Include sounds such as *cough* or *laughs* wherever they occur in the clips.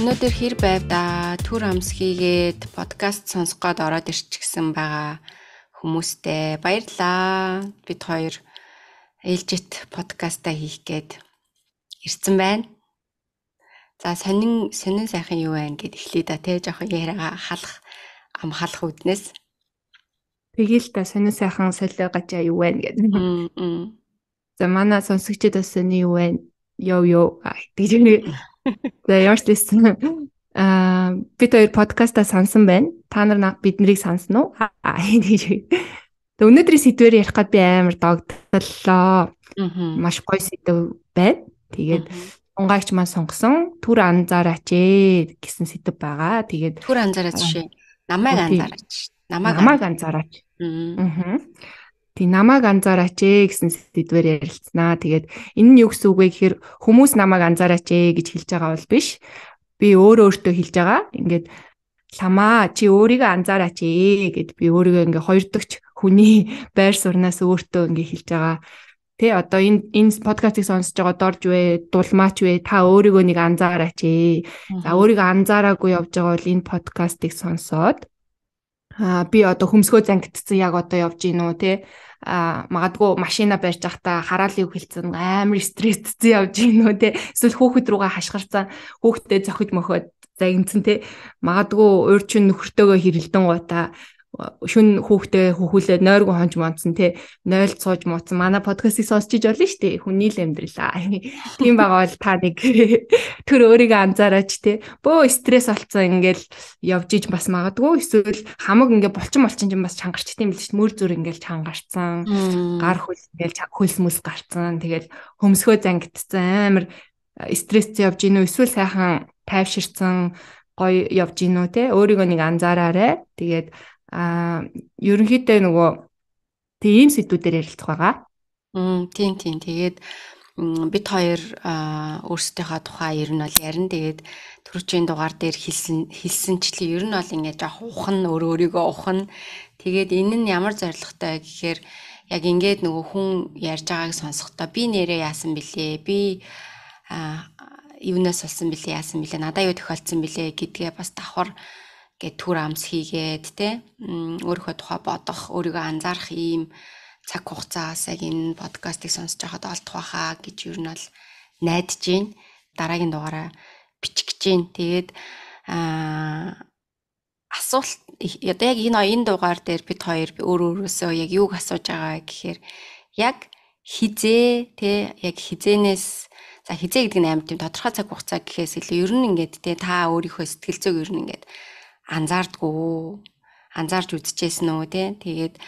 Өнөөдөр хэр байв да? Түр амс хийгээд подкаст сонсох гээд ороод ирчихсэн байгаа хүмүүстээ баярлаа. Бид хоёр ээлжит подкастаа хийх гээд ирсэн байна. За сонин сонин сайхан юу байна гэд эхлэе да те жоохон яриага халах ам халах үднэс. Тэгээл та сонин сайхан солио гажаа юу байна гэд. За манай сонсогчдод бас сони юу байна? Йоо йоо гэж нэг За yours listen. *laughs* Аа бид хоёр подкастаа сонсон байна. Та нар биднийг сонсон уу? Аа *laughs* гэж. Тэг өнөөдрийн сэдвээр ярих гад би амар догтлоо. Маш гоё сэдв байна. Тэгээд унгаагч маань сонгосон төр анзаараач ээ гэсэн сэдв байгаа. Тэгээд төр анзаараач шээ. Намайг анзаараач. Намайг намайг анзаараач. Аа. Тэг намайг анзаараач ээ гэсэн сэдвээр ярилцсанаа. Тэгээд энэ нь юу гэсэн үг вэ гэхээр хүмүүс намайг анзаараач ээ гэж хэлж байгаа бол биш. Би өөрөө өөртөө хэлж байгаа. Ингээд ламаа чи өөрийгөө анзаараач ээ гэд би өөрийгөө ингээ хоёр дахь хүний *laughs* байр сурнаас өөртөө ингээ хэлж байгаа. Тэ одоо энэ энэ подкастыг сонсож байгаа дорж вэ, дулмаач вэ, та өөрийгөө нэг анзаараач ээ. За өөрийгөө анзаараагүй явж байгаа бол энэ подкастыг сонсоод а би одоо хөмсгөө зангидсан яг одоо явж гин үү те а магадгүй машина барьж байхдаа хараалыг хилцэн амар стресстэй явж гин үү те эсвэл хүүхэд рүүгээ хашгирцсан хүүхдээ зөхөж мөхөд за ингэсэн те магадгүй өөр чин нөхөртөөгөө хэрэлдэн гоота шүн хүүхдээ хөхүүлээ нойргүй хонж монцсон те нойлд сууж мууцсан манай подкастыг сонсч иж болно шүү дээ хүний л амьдралаа *laughs* тийм байгаа бол та нэг *laughs* төр өөрийгөө анзаараач те бөө стресс болцсон ингээл явж иж бас магадгүй эсвэл хамаг ингээ булчин булчин ч бас чангарч тийм л шүү мөр зүр ингээл чангарцсан гар хөл ингээл хөлс мөс гарцсан тэгэл хөмсгөө зангидцсан амар э, стресстэй явж гинөө эсвэл сайхан тайвширцсан гоё явж гинөө те өөрийгөө нэг анзаараарэ тэгээд Аа ерөнхийдөө нөгөө тэг ийм сэдвүүдээр ярилцах байгаа. Мм тийм тийм тэгээд бид хоёр өөрсдийнхөө тухай ер нь бол ярина тэгээд төрчийн дугаар дээр хэлсэн хэлсэнчлээ ер нь бол ингээд яг ухна өөр өөрийгөө ухна тэгээд энэ нь ямар зоригтой гэхээр яг ингээд нөгөө хүн ярьж байгааг сонсохдоо би нэрээ яасан бэлээ би юунаас олсон бэлээ яасан бэлээ надад юу тохиолдсон бэлээ гэдгээ бас давхар гэ түр амс хийгээд те өөрийнхөө тухай бодох, өөрийгөө анзаарах ийм цаг хугацаас яг энэ подкастыг сонсож байхад олд тухайхаа гэж ер нь бол найдаж гин дараагийн дугаараа бичих гин тэгээд аа асуулт одоо яг энэ энэ дугаар дээр бид хоёр өөр өөрөөсөө яг юуг асууж байгаа гэхээр яг хизээ те яг хизээнээс за хизээ гэдэг нь амар тийм тодорхой цаг хугацаа гэхээс илүү ер нь ингээд те та өөрийнхөө сэтгэл зүйг ер нь ингээд анзаардгүй анзаарч үзчихсэн үү те тэгээд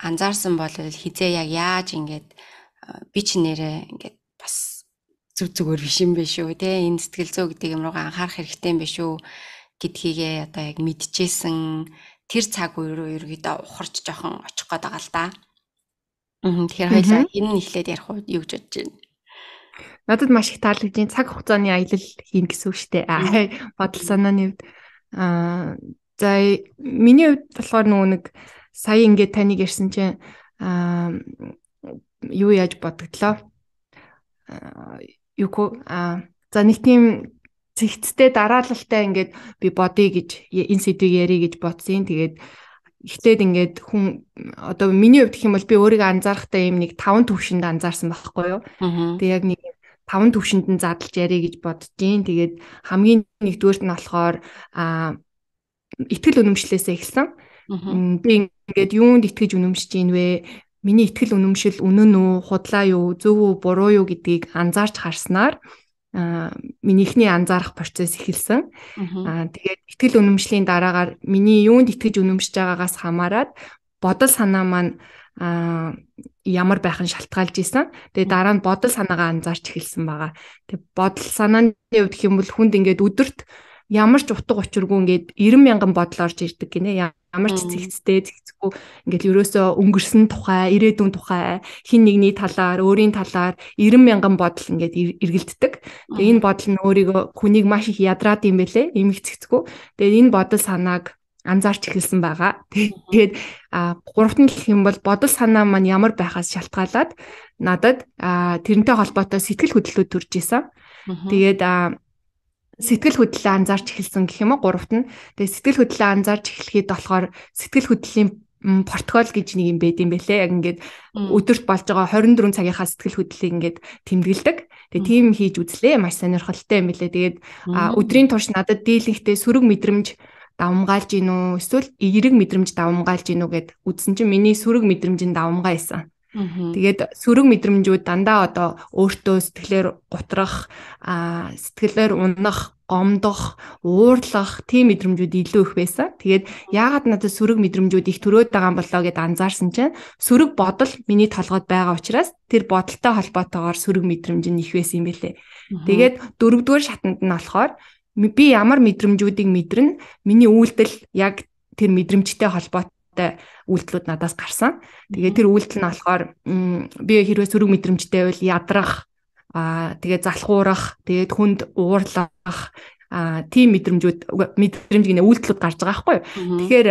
анзаарсан бол хизээ яг яаж ингээд би ч нэрээ ингээд бас зүг зүгээр биш юм биш үү те энэ сэтгэл зүй гэдэг юм руу анхаарах хэрэгтэй юм биш үү гэдгийгээ одоо яг мэдчихсэн тэр цаг үе рүү ерөөдөө ухарч жоохон очих гээд байгаа л да. Тэгэхээр хоёлаа энэ нь эхлээд ярих уу юу гэж бодож байна? Надад маш их таалагдсан цаг хугацааны аялал хийн гэсэн үг шүү дээ. Бодол санааны үед Аа за миний хувьд болохоор нөгөө нэг сая ингээд таныг ярьсан чинь аа юу яаж бодогдлоо? Юу аа за нэг тийм цэгцтэй дараалалтай ингээд би бодъё гэж энэ сэдвийг ярий гэж бодсон. Тэгээд эхлээд ингээд хүн одоо миний хувьд гэх юм бол би өөрийгөө анзаарахтай юм нэг таван төвшөнд анзаарсан байхгүй юу. Тэг яг нэг юм таван төвшөнд нь задлж ярий гэж боддیں۔ Тэгээд хамгийн нэгдүгээрт нь болохоор аа итгэл үнэмшлээсээ эхэлсэн. Би ингээд юунд итгэж үнэмшиж гин вэ? Миний итгэл үнэмшил үнэн үү, худлаа юу, зөв үү, буруу юу гэдгийг анзаарч харснаар а миний ихний анзаарах процесс эхэлсэн. Аа тэгээд итгэл үнэмшлийн дараагаар миний юунд итгэж үнэмшиж байгаагаас хамаарат бодол санаа маань а ямар байхын шалтгаалж исэн. Тэгээ дараа нь бодол санаагаа анзаарч эхэлсэн байгаа. Тэгээ бодол санааны хувьд хэмбэл хүнд ингээд өдөрт ямар ч утга учиргүй ингээд 90 мянган бодол орж ирдэг гинэ. Ямар ч зэгцтэй зэгцгүй ингээд ерөөсөө өнгөрсөн тухай, ирээдүйн тухай, хин нэгний талаар, өөрийн талаар 90 мянган бодол ингээд эргэлддэг. Тэгээ энэ бодол нь өөрийгөө хүнийг маш их ядраад юм бэлээ, эмх зэгцгүй. Тэгээ энэ бодол санааг анзаарч эхэлсэн байгаа. Тэгээд гуравт нь гэх юм бол бодол санаа маань ямар байхаас шалтгаалаад надад тэрнтэй холбоотой сэтгэл хөдлөлүүд төрж исэн. Тэгээд сэтгэл хөдлөлөө анзаарч эхэлсэн гэх юм уу гуравт нь. Тэгээд сэтгэл хөдлөлөө анзаарч эхлэхэд болохоор сэтгэл хөдлөлийн портфоль гэж нэг юм байд юм бэлээ. Яг ингээд өдөрт болж байгаа 24 цагийнхаа сэтгэл хөдлөлийг ингээд тэмдэглэдэг. Тэгээ тийм хийж үзлээ. Маш сонирхолтой юм бэлээ. Тэгээд өдрийн турш надад дийлэнхтэй сөрөг мэдрэмж давмгаалж гин үү эсвэл эерэг мэдрэмж давмгаалж гин үү гэд үзсэн чинь миний сөрөг мэдрэмж нь давмгаа исэн. Тэгээд сөрөг мэдрэмжүүд дандаа одоо өөртөө сэтгэлээр гутрах, сэтгэлээр унах, гомдох, уурлах тийм мэдрэмжүүд илүү их байсан. Тэгээд яагаад надад сөрөг мэдрэмжүүд их төрөөд байгаа юм болоо гэд анзаарсан чинь сөрөг бодол миний толгойд байгаа учраас тэр бодолтой холбоотойгоор сөрөг мэдрэмж нь их байсан юм билэ. Тэгээд дөрөвдүгээр шатанд нь болохоор би ямар мэдрэмжүүдийг мэдэрнэ миний үйлдэл яг тэр мэдрэмжтэй холбоотой үйлдэлүүд надаас гарсан. Тэгээ тэр үйлдэл нь болохоор би хэрвээ сөрөг мэдрэмжтэй байвал ядрах, аа тэгээ залхуурах, тэгээд хүнд уурлах, аа тийм мэдрэмжүүд мэдрэмж гинэ үйлдэлүүд гарч байгаа байхгүй юу. Тэгэхээр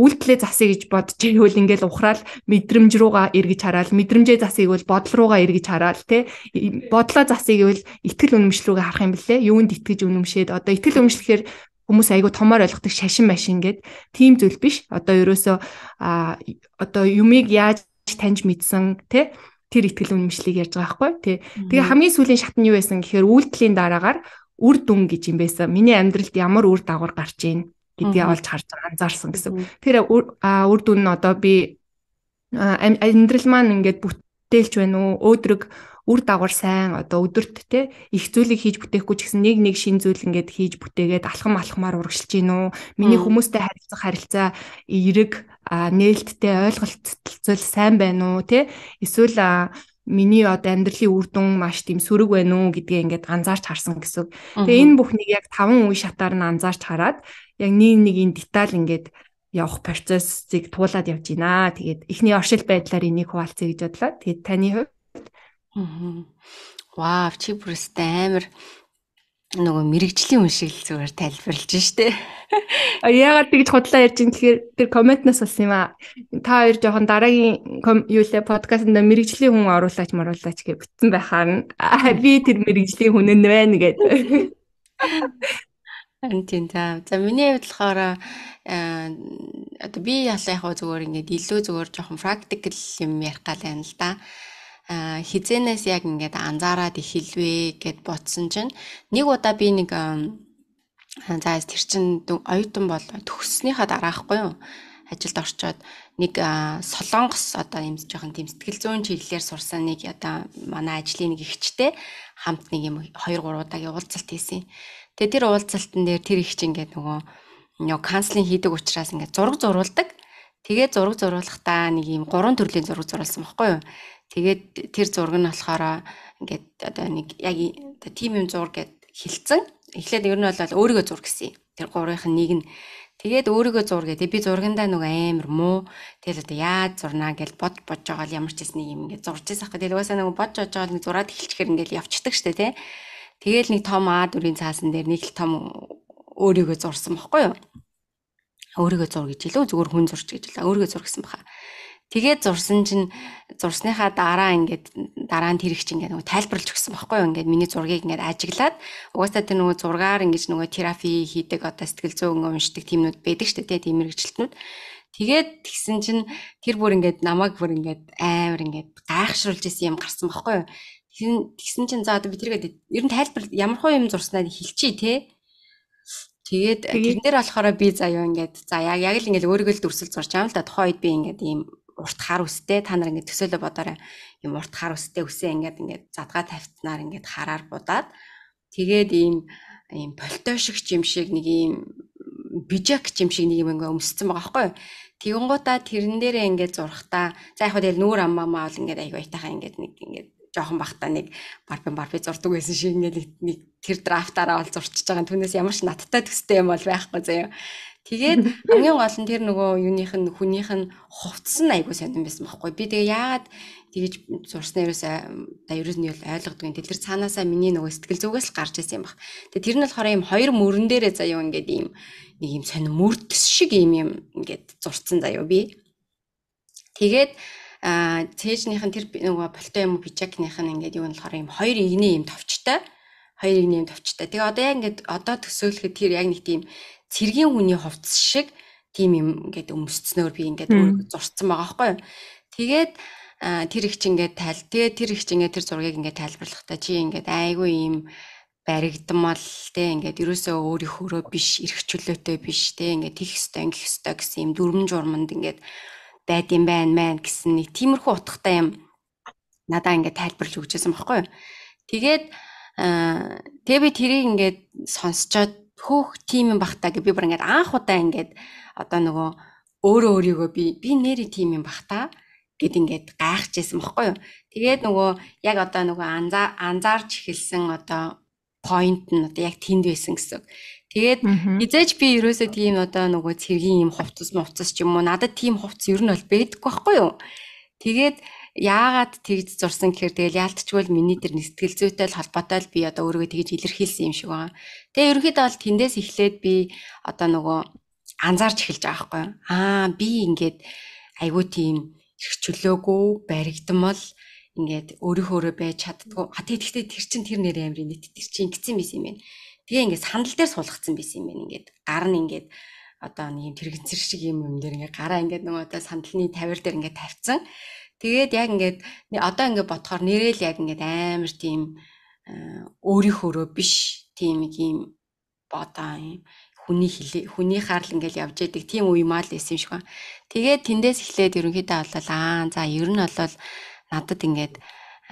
үйлдэлээ засыг гэж бодож ивэл ингээл ухраал мэдрэмж руугаа эргэж хараад мэдрэмжээ засыг бол бодол руугаа эргэж хараад те бодлоо засыг гэвэл итгэл үнэмшил рүүгээ харах юм блэ юунд итгэж үнэмшээд одоо итгэл үнэмшлэхээр хүмүүс айгүй томоор ойлгодог шашин машин гэд тийм зүйл биш одоо ерөөсөө а одоо юмыг яаж таньж мэдсэн те тэр итгэл үнэмшлийг ярьж байгаа байхгүй тий Тэгээ хамгийн сүүлийн шат нь юу байсан гэхээр үйлдэлийн дараагаар үр дүн гэж юм байсан миний амьдралд ямар үр дагавар гарч ийн гэдгийг олж харж анзаарсан гэсэн. Тэр үр дүн нь одоо би амьдрал маань ингээд бүтээлч байна уу? Өөдрөг үр дагавар сайн одоо өдөрт те их зүйлийг хийж бүтээхгүй ч гэсэн нэг нэг шин зүйл ингээд хийж бүтээгээд алхам алхмаар урагшилж гинөө. Миний хүмүүстэй харилцах харилцаа эрэг нээлттэй ойлголцолтой сайн байна уу те? Эсвэл миний одоо амьдралын үр дүн маш тийм сөрөг байна уу гэдгээ ингээд анзаарч харсан гэсэн. Тэгээ энэ бүхнийг яг 5 үе шатаар нь анзаарч хараад яг нэг нэг энэ деталь ингээд явах процессыг туулаад явж байна. Тэгээд эхний оршил байдлаар энийг хуваалцъя гэж бодлоо. Тэгээд таны хувьд Вау, чи бүр өстэй амар нөгөө мэрэгжлийн хүн шиг л зүгээр тайлбарлаж штэ. Яагаад тэгж худлаа ярьж юм тэгэхээр тэр комментнаас болсон юм аа. Та хоёр жоохон дараагийн юу лээ подкастт мэрэгжлийн хүн оруулаач маруулаач гэж бүтсэн байхаар би тэр мэрэгжлийн хүн нэ байна гэдэг. *laughs* Харин тийм за. За миний хувьд болохоор э, одоо би яалаа яг зүгээр ингээд илүү зүгээр жоохон практикл юм ярих гал байна л да. А э, хизэнээс яг ингээд анзаараад эхэлвэ гэд бодсон чинь нэг удаа би нэг э, за тэр чин оюутан бол төгссөнийхаа дараахгүй юу ажилд орчоод нэг солонгос одоо юм жоохон тийм сэтгэл зүйн чиглэлээр сурсан нэг одоо манай ажлын нэг ихчтэй хамт нэг юм 2 3 удаагийн уулзалт хийсэн юм Тэгээ тэр уулзалтан дээр тэр их чинь ингээд нөгөө ёо канцлинг хийдэг учраас ингээд зураг зурулдаг. Тэгээ зураг зурулахдаа нэг юм гурван төрлийн зураг зурулсан байхгүй юу? Тэгээд тэр зураг нь болохоор ингээд одоо нэг яг тийм юм зураг гэд хилцэн. Эхлээд ер нь бол өөрийгөө зураг гэсэн юм. Тэр гурвынх нь нэг нь Тэгээд өөрийгөө зур гэдэг. Би зургандаа нөгөө амар муу. Тэгэл одоо яаж зурнаа гэж бод бодж байгаа л ямар ч юм нэг юм ингээд зурж байгаа хэрэг. Тэгэл угаасаа нөгөө бодж бодж байгаа нэг зураад эхэлчихэр ингээд явчихдаг штэ тий. Тэгээл нэг том А4-ийн цаасан дээр нэг л том өөрийгөө зурсан баггүй юу? Өөрийгөө зур гэж илүү зүгээр хүн зурч гэж лээ. Өөрийгөө зур гэсэн баха. Тэгээд зурсан чинь зурсныхаа дараа ингээд дараа нь тэрэгч ингээд нөгөө тайлбарлаж өгсөн байхгүй юу ингээд миний зургийг ингээд ажиглаад угаасаа тэр нөгөө зургаар ингээд нөгөө терапи хийдэг одоо сэтгэл зүйн уншдаг тиймнүүд байдаг шүү дээ тийм мэрэгчлэтнүүд тэгээд тэгсэн чинь тэр бүр ингээд намайг бүр ингээд амар ингээд гайхшруулж исэн юм гарсан байхгүй юу Тэгсэн чинь за одоо би тэргээд ер нь тайлбар ямар хуу юм зурснаа хэлчихье те. Тэгээд тэрнээр болохоор би заяа ингээд за яг яг л ингээд өөрийгөө л дүрсэл зурч байгаа юм л да тухайн үед би ингээд ийм урт хар үстэй та нар ингээд төсөөлө бодоорой юм урт хар үстэй үсээ ингээд ингээд задгаа тавьтнаар ингээд хараар будаад тэгээд ийм ийм пальто шиг юм шиг нэг ийм бижак юм шиг нэг юм ингээд өмссөн байгаа байхгүй юу Тэгэн гоота тэрэн дээрээ ингээд зурхтаа за яг хөө тэгэл нүүр аммаамаа бол ингээд аягүй айтайхан ингээд нэг ингээд жоохон бахта нэг барби барби зурдаг байсан шиг ингээд нэг тэр драфтаараа бол зурчиж байгаа. Түүнээс ямар ч надтай төстэй юм бол байхгүй заяа. Тэгээд *laughs* хамгийн гол нь тэр нөгөө юуных нь хүнийх нь хувцсан айгуу сонирн байсан байхгүй. Би тэгээ яагаад тэгэж зурсна ерөөс да ерөөс нь бол ойлгодгүй. Тэгэл тэр цаанаасаа миний нөгөө сэтгэл зүгээс л гарч ирсэн юм баг. Тэгээ тэр нь болохоор юм хоёр мөрөн дээрээ заяа ингээд ийм нэг юм сонир мөрдөс шиг ийм юм ингээд зурцсан заяа би. Тэгээд аа цээжнийх нь тэр нөгөө пальто юм уу пижакных нь ингээд юу нь болохоор юм хоёр игний юм товчтой хоёр игний юм товчтой. Тэгээ одоо яг ингээд одоо төсөөлөхөд тэр яг нэг тийм цэргийн хүний хувцс шиг тийм юм ингээд өмсцснөөр би ингээд өөрөө зурцсан байгаа байхгүй юу. Тэгээд тэр их чинь ингээд тайл тэгээ тэр их чинь ингээд тэр зургийг ингээд тайлбарлахдаа чи ингээд айгүй юм баригдмал те ингээд ерөөсөө өөрийнхөө биш эрх чөлөөтэй биш те ингээд хийх ёстой ингэх ёстой гэсэн юм дүрм журманд ингээд байд юм байна мэн гэсэн нэг тиймэрхүү утгатай юм надаа ингээд тайлбарлаж өгчээсэн баггүй. Тэгээд тэгээ би тэрийг ингээд сонсцоод хөөх тийм юм бахтаа гэ би бүр ингээд анх удаа ингээд одоо нөгөө өөрөө өөрийгөө би би нэрээ тийм юм бахтаа гэд ингээд гайхаж байсан баггүй юу. Тэгээд нөгөө яг одоо нөгөө анзаарч эхэлсэн одоо point нь одоо яг тэнд байсан гэсэн. Тэгээд низээж би ерөөсөө тийм одоо нөгөө цэргийн юм хувцас мувцас ч юм уу надад тийм хувцас ер нь бол бэдэггүй байхгүй юу. Тэгээд яагаад тэгж зурсан гэхээр тэгэл яалтчгүй л миний тэр нэстгэл зүйтэй л холбоотой л би одоо өөрийгөө тэгж илэрхийлсэн юм шиг байна. Тэгээ ерөнхийдөө бол тэндээс эхлээд би одоо нөгөө анзаарч эхэлж байгаа байхгүй юу. Аа би ингээд айгүй тийм хэрчлөөгөө баригдмал ингээд өөрийнхөө өөрөө байж чаддгүй. Хатэ тэгтээ тэр чин тэр нэрээ амрын нийт тэр чин ингэсэн юм юм байна Тэгээ ингээд сандал дээр сулгацсан байсан юм байна ингээд гар нь ингээд одоо нэг юм тэрэгцэр шиг юм юм дээр ингээд гараа ингээд нөгөө одоо сандалны тавир дээр ингээд тавьсан. Тэгээд яг ингээд одоо ингээд бодохоор нэрэл яг ингээд амар тийм э, өөрийнхөөрөө биш тийм нэг юм бодоо юм хүний хилээ хүний харал ингээл явж яадаг тийм үе мал байсан юм шиг байна. Тэгээд тэндээс эхлээд ерөнхийдөө бол аа за ер нь бол надад ингээд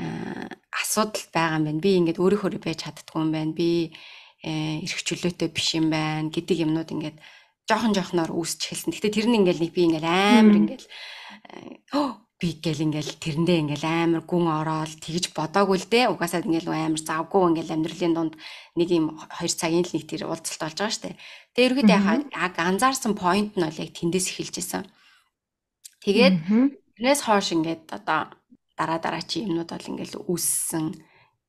э, асуудал байгаа юм байна. Би ингээд өөрийнхөө байж чаддгүй юм байна. Би Э, эрх чөлөөтэй биш юм байна гэдэг юмнууд ингээд жоохон жоохноор үүсч хэлсэн. Гэтэ тэр нь ингээл нэг би ингээл амар ингээл э, *gasps* *gasps* би гэл ингээл тэрэндээ ингээл амар гүн ороод тэгж бодоогүй л дээ. Угаасаа ингээл амар завгүй ингээл амьдралын дунд нэг юм 2 цагийн л нэг тэр уулзалт болж байгаа штэ. Тэгээ ерөөд яг анзаарсан point нь бол яг тэндээс эхэлж исэн. Тэгээд тэрнээс хойш ингээд одоо дараа дараа чи юмнууд бол ингээл үүссэн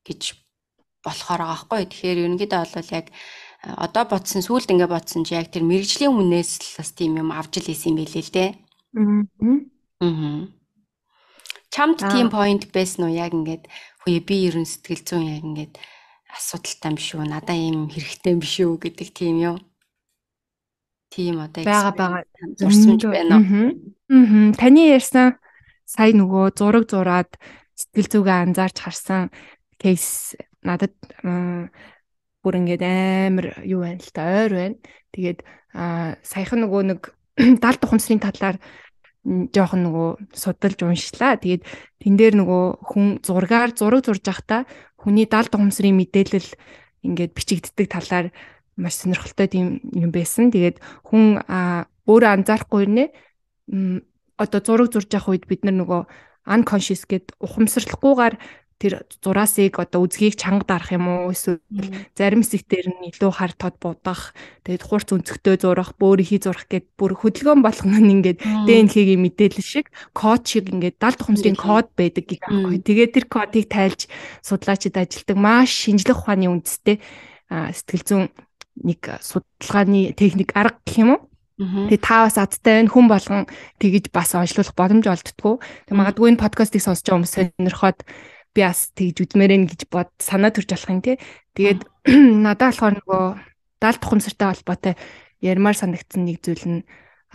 гэж болохоор байгаа байхгүй. Тэгэхээр ерөнхийдөө бол яг э, одоо бодсон сүулт ингээ бодсон чи яг тэр мэрэгжлийн өмнөөс л бас тийм юм авч л исэн юм билээ л дээ. Аа. Чамд тийм point байсан уу яг ингээд хөөе би ерөн сэтгэл зүйн яг ингээд асуудалтай юм шүү. Надаа ийм хэрэгтэй юм биш үү гэдэг тийм юм. Тийм одоо бага бага зурсамж байна уу? Аа. Таны ярьсан сая нөгөө зураг зураад сэтгэл зүгээ анзаарч харсан кейс надад бүр ингээд амар юу байна л та ойр байна. Тэгээд саяхан нөгөө нэг *clears throat* дал тухамсрын талаар жоохон нөгөө судалж уншлаа. Тэгээд тэн дээр нөгөө хүн зургаар зураг зурж байхдаа хүний дал тухамсрын мэдээлэл ингээд бичигддэг талаар маш сонирхолтой тийм юм байсан. Тэгээд хүн өөрөө анзаарахгүй нэ одоо зураг зурж явах үед бид нар нөгөө unconscious гэд ухамсарлахгүйгээр тэр зураасыг одоо үзгийг чанга дарах юм уу эсвэл зарим хэсэгтэр нь илүү хар тод будах тэгээд хурц өнцгтөө зурах бөөр ихий зурах гэд бүр хөдөлгөөн болгоно нь ингээд ДНХ-ийн мэдээлэл шиг код шиг ингээд 70 тухамсрын код байдаг гэх юм. Тэгээд тэр кодыг тайлж судлаачид ажилдаг маш шинжлэх ухааны үндэстэй сэтгэл зүйн нэг судалгааны техник арга гэх юм уу? Тэгээ та бас адтай байна хүн болгон тэгж бас онцлуулах боломж олддггүй. Тэг магадгүй энэ подкастыг сонсож байгаа хүмүүс сонирхоод би бас тэгж үдмээрэн гэж бод санаа төрж болох юм тий. Тэгээд *clears throat* надад болохоор нөгөө даал тухамсартай холбоотой ярмаар санагдсан нэг зүйл нь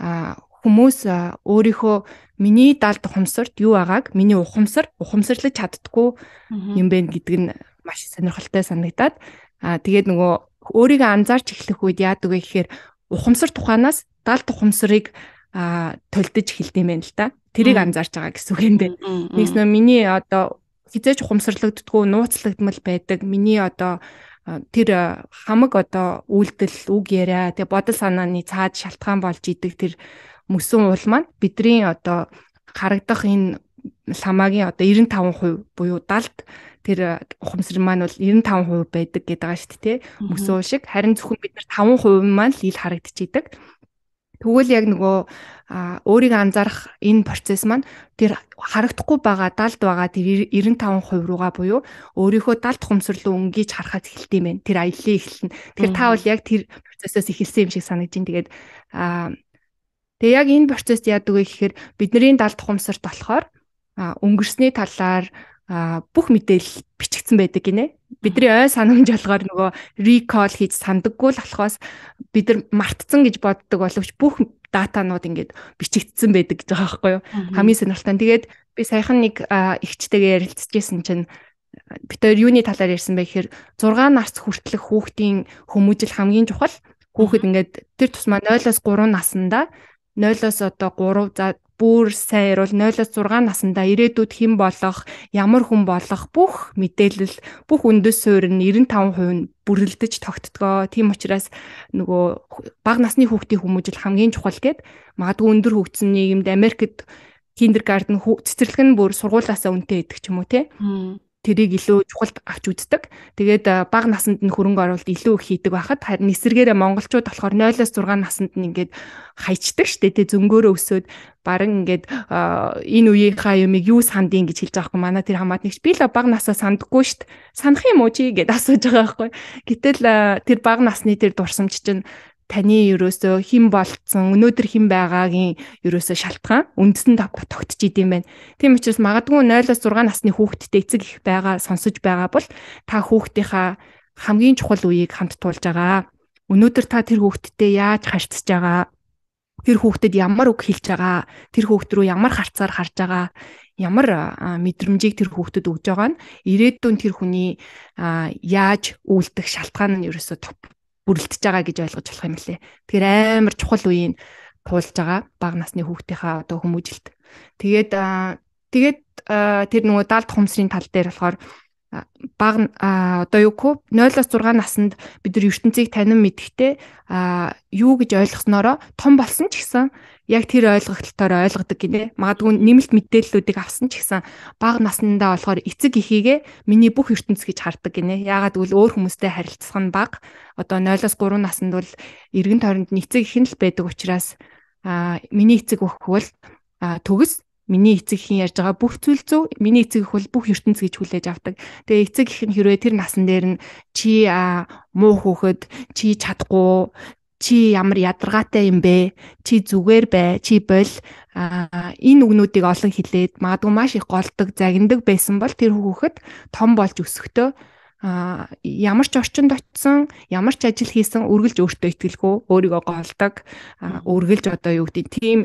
хүмүүс өөрийнхөө миний даал тухамсарт юу байгааг миний ухамсар ухамсарлаж чаддггүй юм бэ гэдэг нь маш сонирхолтой санагдаад аа тэгээд нөгөө өөрийгөө анзаарч эхлэх үед яадаг вэ гэхээр ухамсар тухаанаас даал тухамсарыг аа төлдөж эхэлдэм байнал та тэрийг анзаарч байгаа гэсэн үг юм бэ. Нэгс нөө миний одоо хизээч ухамсарлагддгүй нууцлагдмал байдаг. Миний одоо тэр хамаг одоо үйлдэл үг яриа тэг бодол санааны цаад шалтгаан болж идэг тэр мөсөн уул маань бидний одоо харагдах энэ ламагийн одоо 95% буюу далд тэр ухамсар маань бол 95% байдаг гэдэг байгаа шүү дээ мөсөн уул шиг харин зөвхөн бид нар 5% маань л ил харагдчихийдэг. Тэгвэл яг нөгөө өөрийгөө анзаарах энэ процесс маань тэр харагдахгүй байгаа далд байгаа тэр 95% руугаа буюу өөрийнхөө далд хүмсрлөө өнгийж харахад эхэлт юм байна. Тэр аяллаа эхэлнэ. Тэгэхээр та бол яг тэр процессээс эхэлсэн юм шиг санагдаж байна. Тэгээд тэгээ яг энэ процесс яадаг вэ гэхээр бидний далд хүмсрт болохоор өнгөрсний талаар бүх мэдээлэл бичигдсэн байдаг гинэ бидний ой санамж болгоор нөгөө recall хийж сандаггүй л болохоос бид нар мартцсан гэж боддог боловч бүх датанууд ингээд бичигдсэн байдаг гэж байгаа байхгүй юу хамгийн сонирхолтой нь тэгээд би саяхан нэг эгчтэйгээ ярилцчихсэн чинь бид хоёр юуны талаар ярьсан бэ гэхээр 6 нарц хүртэлх хүүхдийн хүмүүжил хамгийн чухал хүүхэд ингээд тэр тусмаа 0-оос 3 наснда 0-оос одоо 3 за бүр сайн ярил 0-6 наснда ирээдүйд хэн болох, ямар хүн болох бүх мэдээлэл бүх өндөс суурь нь 95% нь бүрэлдэж тогтдгоо. Тийм учраас нөгөө бага насны хүүхдийн хүмүүжил хамгийн чухал гэд магадгүй өндөр хөгжсөн нийгэмд Америкт kindergarten цэцэрлэг нь бүр сургуулаасаа үнэтэй идэх ч юм уу те тэрийг илүү чухалд авч үздэг. Тэгээд бага насанд нь хөрөнгө оруулалт илүү их хийдэг байхад харин эсэргээрээ монголчууд болохоор 0-6 насанд нь ингээд хайчдаг штэ тэ зөнгөөрөө өсөөд баран ингээд энэ үеийнхаа юмыг юу сандын гэж хэлж байгаа хгүй манай тэр хамаатныч би л бага насаа сандгүй штт санах юм уу чи гэд асууж байгаа байхгүй гэтэл тэр бага насны тэр дурсамж чинь таны ерөөсөө хэн болцсон өнөөдөр хэн байгаагийн ерөөсөө шалтгаан үндэс нь тогтчихж идэм байна. Тийм учраас магадгүй 0-6 насны хүүхэдтэй эцэг их байгаа сонсож байгаа бол та хүүхдийнхаа хамгийн чухал үеийг хамт туулж байгаа. Өнөөдөр та тэр хүүхэдтэй яаж харьцаж байгаа? Тэр хүүхдэд ямар үг хэлж байгаа? Тэр хүүхд рүү ямар харцаар харж байгаа? ямар мэдрэмжийг тэр хүүхдэд өгж байгаа нь ирээдүйн тэр хүний яаж үйлдэх шалтгаан нь ерөөсөө бүрлдэж байгаа гэж ойлгож болох юм лээ. Тэгэхээр амар чухал үеийн туулж байгаа баг насны хүүхдийнхаа одоо хүмүүжилт. Тэгээд тэгээд тэр нөгөө даалт хүмсрийн тал дээр болохоор баг одоо юу ко 0-6 наснд бид нар ертөнцийг танин мэдхтэй юу гэж ойлгосноро том болсон ч гэсэн яг тэр ойлголтоор ойлгодог гинэ. Магадгүй нэмэлт мэдээллүүдийг авсан ч гэсэн бага насндаа болохоор эцэг эхийгээ миний бүх ертөнц гэж хардаг гинэ. Яагаад гэвэл өөр хүмүүстэй харилцах нь бага. Одоо 0-3 наснд бол эргэн тойронд эцэг ихэн л байдаг учраас а миний эцэг өгөхвөл төгс миний эцэг ихэн ярьж байгаа бүх зүйл зөв миний эцэг их бол бүх ертөнц гэж хүлээж авдаг. Тэгээ эцэг их нь хэрвээ тэр насан дээр нь чи муу хөөхөд чи чадахгүй чи ямар ядаргаатай юм бэ? Чи зүгээр бай, чи бол энэ үгнүүдийг олон хилээд магадгүй маш их голдог, загиндаг байсан бол тэр хүүхэд том болж өсөхдөө ямар ч орчинд очисон, ямар ч ажил хийсэн үргэлж өөртөө ихтгэлгүй, өөрийгөө голдог, үргэлж одоо юу гэдэг тийм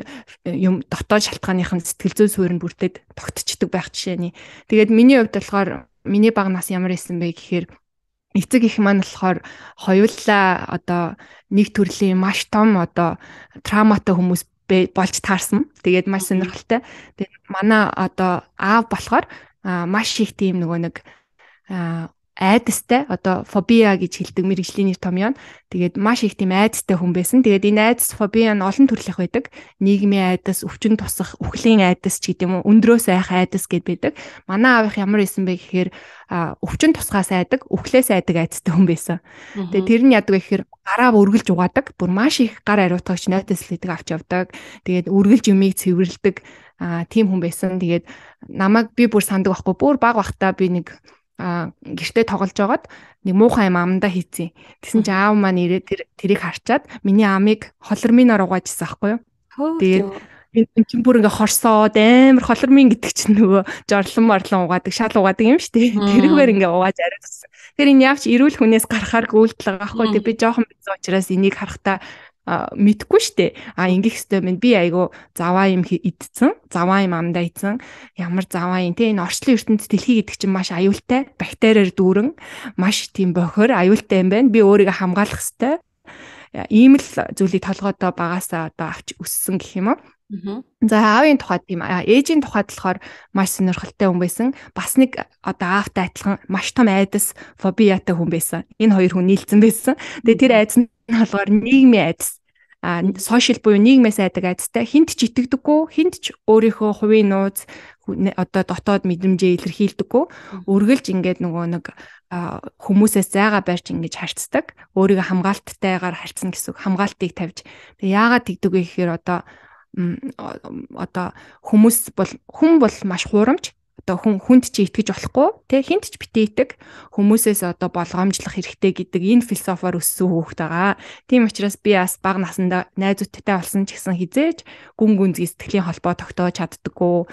э, юм дотоод шалтгааныхан сэтгэл зүйн суурь нь бүртээд тогтчихдаг байх жишээний. Тэгээд миний хувьд болохоор миний баг нас ямар исэн бэ гэхээр эцэг их маань болохоор хоёулаа одоо нэг төрлийн маш том одоо трауматай хүмүүс болж таарсан. Тэгээд маш сонирхолтой. Тэгээд манай одоо аав болохоор маш их тийм нөгөө нэг айдастай одоо фобиа гэж хэлдэг мэрэгжлийн нэр томьёо. Тэгээд маш их тийм айдастай хүн байсан. Тэгээд энэ айдас фобиа нь олон төрлөх байдаг. Нийгмийн айдас, өвчин тусах, үхлийн айдас ч гэдэм үү, өндрөөс айх айдас гэд байдаг. Манай аавих ямар исэн бэ гэхээр өвчин тусгаас айдаг, үхлээс айдаг айдастай хүн байсан. Тэгээд тэр нь яадаг вэ гэхээр гараа үргэлж угаадаг. Бүр маш их гар ариутгагч нойтос лэдэг авч явдаг. Тэгээд үргэлж юмыг цэвэрлдэг. Аа тийм хүн байсан. Тэгээд намайг би бүр сандаг байхгүй. Бүр баг бахта би нэг гэртээ тоглож байгаад нэг муухай юм аманда хийцэн. Тэсэн чи аав маань ирээд тэрийг харчаад миний амийг холорминоор угаажсан аахгүй юу. Тэгээд энэ чинь бүр ингээ хорсоод амар холормин гэдэг чинь нөгөө жорлон морлон угаадаг, шал угаадаг юм шүү дээ. Тэрүүгээр ингээ угааж ариуссан. Тэр энэ явч эрүүл хүнээс гарахаар гүйлдэл байгаа аахгүй тий би жоохон бицэн учраас энийг харахта мэдгүй штэ. А ингэх хэстэй минь би айгу заваа юм идсэн, заваа юм амдаа идсэн. Ямар заваа юм те энэ орчлын ертөнд дэлхий гэдэг чинь маш аюултай, бактериар дүүрэн, маш тийм бохор, аюултай юм байна. Би өөрийгөө хамгаалах хэстэй. Ийм л зүйлийг толгойдоо багасаа одоо авч өссөн гэх юм аа. За аавын тухайд тийм ээжийн тухайд болохоор маш сонирхолтой хүн байсан. Бас нэг одоо аавтай адилхан маш том айдас фобиатай хүн байсан. Энэ хоёр хүн нийлцэн байсан. Тэгээ тэр айдас нь болохоор нийгмийн айдас а сошиал буюу нийгмээс айдаг айдастай хинт ч итгэдэггүй хинт ч өөрийнхөө хувийн нууц одоо дотоод мэдрэмжээ илэрхийлдэггүй үргэлж ингээд нөгөө нэг хүмүүсээс зайгаа барьж ингэж харцдаг өөрийгөө хамгаалттайгаар харьцна гэсэн хамгаалтыг тавьж тэг яагаад тэгдэг вэ гэхээр одоо одоо хүмүүс бол хүн бол маш хуурамч одоо хүн хүнд чи итгэж болохгүй те хинт ч битээ итэг хүмүүсээс одоо болгоомжлох хэрэгтэй гэдэг энэ философоор өссөн хүүхэд байгаа. Тийм учраас би бас баг насандаа найзуудтай болсон ч гэсэн хизээж гүн гүнзгий сэтгэлийн холбоо тогтоож чаддаггүй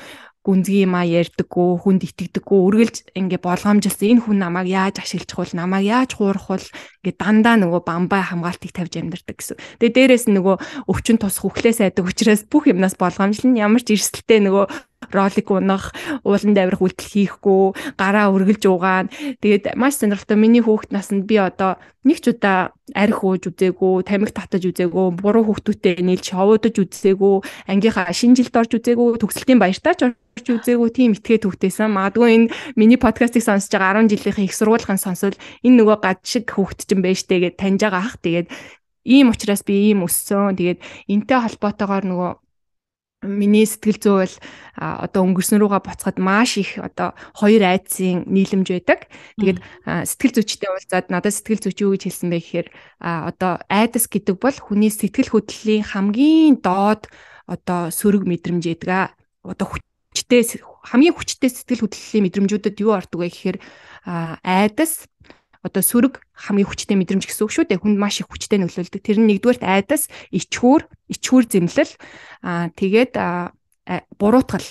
гүнзгий юм а ярьдаггүй хүнд итгэдэггүй үргэлж ингээ болгоомжилсан энэ хүн намайг яаж ашиглах вул намайг яаж хуурах вул ингээ дандаа нөгөө бамбай хамгаалтыг тавьж амьдардаг гэсэн. Тэгээ дээрэс нь нөгөө өвчин тус хөхлээс айдаг учраас бүх юмнаас болгоомжлон ямар ч эрсдэлтэй нөгөө ролик унах, уулан давирах үйлдэл хийхгүй, гараа үргэлж уугаана. Тэгээд маш сонирхолтой миний хүүхэд наснд би одоо нэг ч удаа арх ууж үзээгүй, тамиг татаж үзээгүй, буруу хүүхдүүтэй нийлж ховоодож үзээгүй, ангийнхаа шинэ жилд орж үзээгүй, төгсөлтийн баяртаа ч орж үзээгүй тийм итгээ төвтэйсэн. Магадгүй энэ миний подкастыг сонсож байгаа 10 жилийнхээ их сургуулийн сонсол энэ нөгөө гад шиг хүүхэд ч юм байж тэгээд таньж байгаа ах тэгээд ийм учраас би ийм өссөн. Тэгээд энтэй холбоотойгоор нөгөө миний сэтгэл зүй бол одоо өнгөрсөн рүүгээ буцаад маш их одоо хоёр айцын нийлэмж байдаг. Тэгээд сэтгэл зүйчтэй уулзаад надад сэтгэл зүйч юу гэж хэлсэн бэ гэхээр одоо айдас гэдэг бол хүний сэтгэл хөдлөлийн хамгийн доод одоо сөрөг мэдрэмж гэдэг аа. Одоо хүчтэй хамгийн хүчтэй сэтгэл хөдлөлийн мэдрэмжүүдэд юу ордог вэ гэхээр айдас одоо сөрөг хамгийн хүчтэй мэдрэмж гэсэн үг шүү дээ. Хүнд маш их хүчтэй нөлөөлдөг. Тэр нь нэгдүгээрт айдас, ичхүүр, ичхүүр зэмлэл аа тэгээд буруутгал.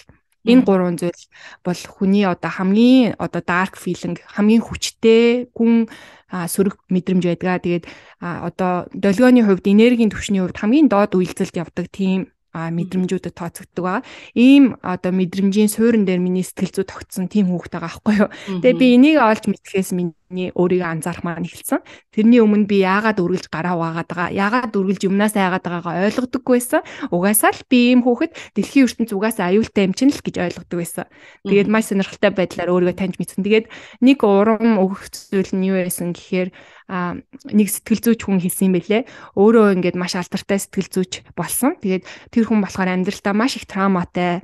Энэ гурван зүйл бол хүний одоо хамгийн одоо dark feeling хамгийн хүчтэй гүн сөрөг мэдрэмж байдгаа. Тэгээд одоо долгионы хувьд энергийн түвшний хувьд хамгийн доод үйлдэлд явдаг тийм а мэдрэмжүүдэд тооцогддог аа. Ийм одоо мэдрэмжийн суурин дээр миний сэтгэл зүй тогтсон тийм хүүхдэд байгаа байхгүй юу. Тэгээ би энийг олж мэдхээс минь миний өөрийгөө анзаарах маань эхэлсэн. Тэрний өмнө би яагаад үргэлж гараа угаагаад байгаа, яагаад үргэлж юмнаас айгаад байгаагаа ойлгодоггүй байсан. Угаасаа л би ийм хүүхэд дэлхийн ертөнц угаас аюултай юм чинь л гэж ойлгодог байсан. Тэгээд маш сонирхолтой байдлаар өөрийгөө таньж мэдсэн. Тэгээд нэг урам өгөх зүйл нь юу байсан гэхээр а нэг сэтгэл зүйч хүн хэлсэн юм байлээ. Өөрөө ингээд маш алдартай сэтгэл зүйч болсон. Тэгээд тэр хүн болохоор амьдралдаа маш их трауматай,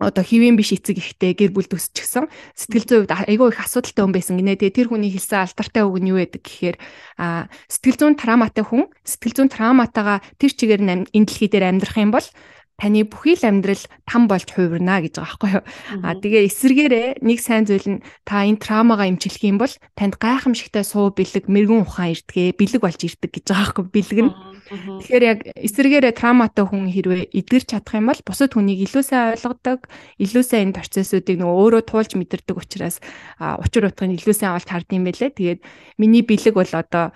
одоо хэвэн биш эцэг ихтэй гэр бүл төсчихсэн сэтгэл зүйн хувьд айгүй их асуудалтай хүн байсан гинэ тэгээ тэр хүний хэлсэн алдартай үг нь юу байдаг гэхээр а сэтгэл зүйн трауматай хүн сэтгэл зүйн трауматаага тэр чигээр нь энэ дэлхий дээр амьдрах юм бол таны бүхий л амьдрал там болж хувирна гэж байгаа байхгүй юу. Аа тэгээ эсэргээрээ нэг сайн зүйл нь та энэ траумагаа эмчлэх юм бол танд гайхамшигтай суу бэлэг, мэрэгүн ухаан ирдгээ, бэлэг болж ирдэг гэж байгаа байхгүй бэлэг нь. Тэгэхээр яг эсвэргээрээ трауматай хүн хэрвээ эдгэрч чадах юм бол бусад хүнийг илүү сайн ойлгодог, илүү сайн энэ процессуудыг нөгөө өөрөө туулж мэдэрдэг учраас учир утгыг илүү сайн олж хардсан юм байлээ. Тэгээд миний бэлэг бол одоо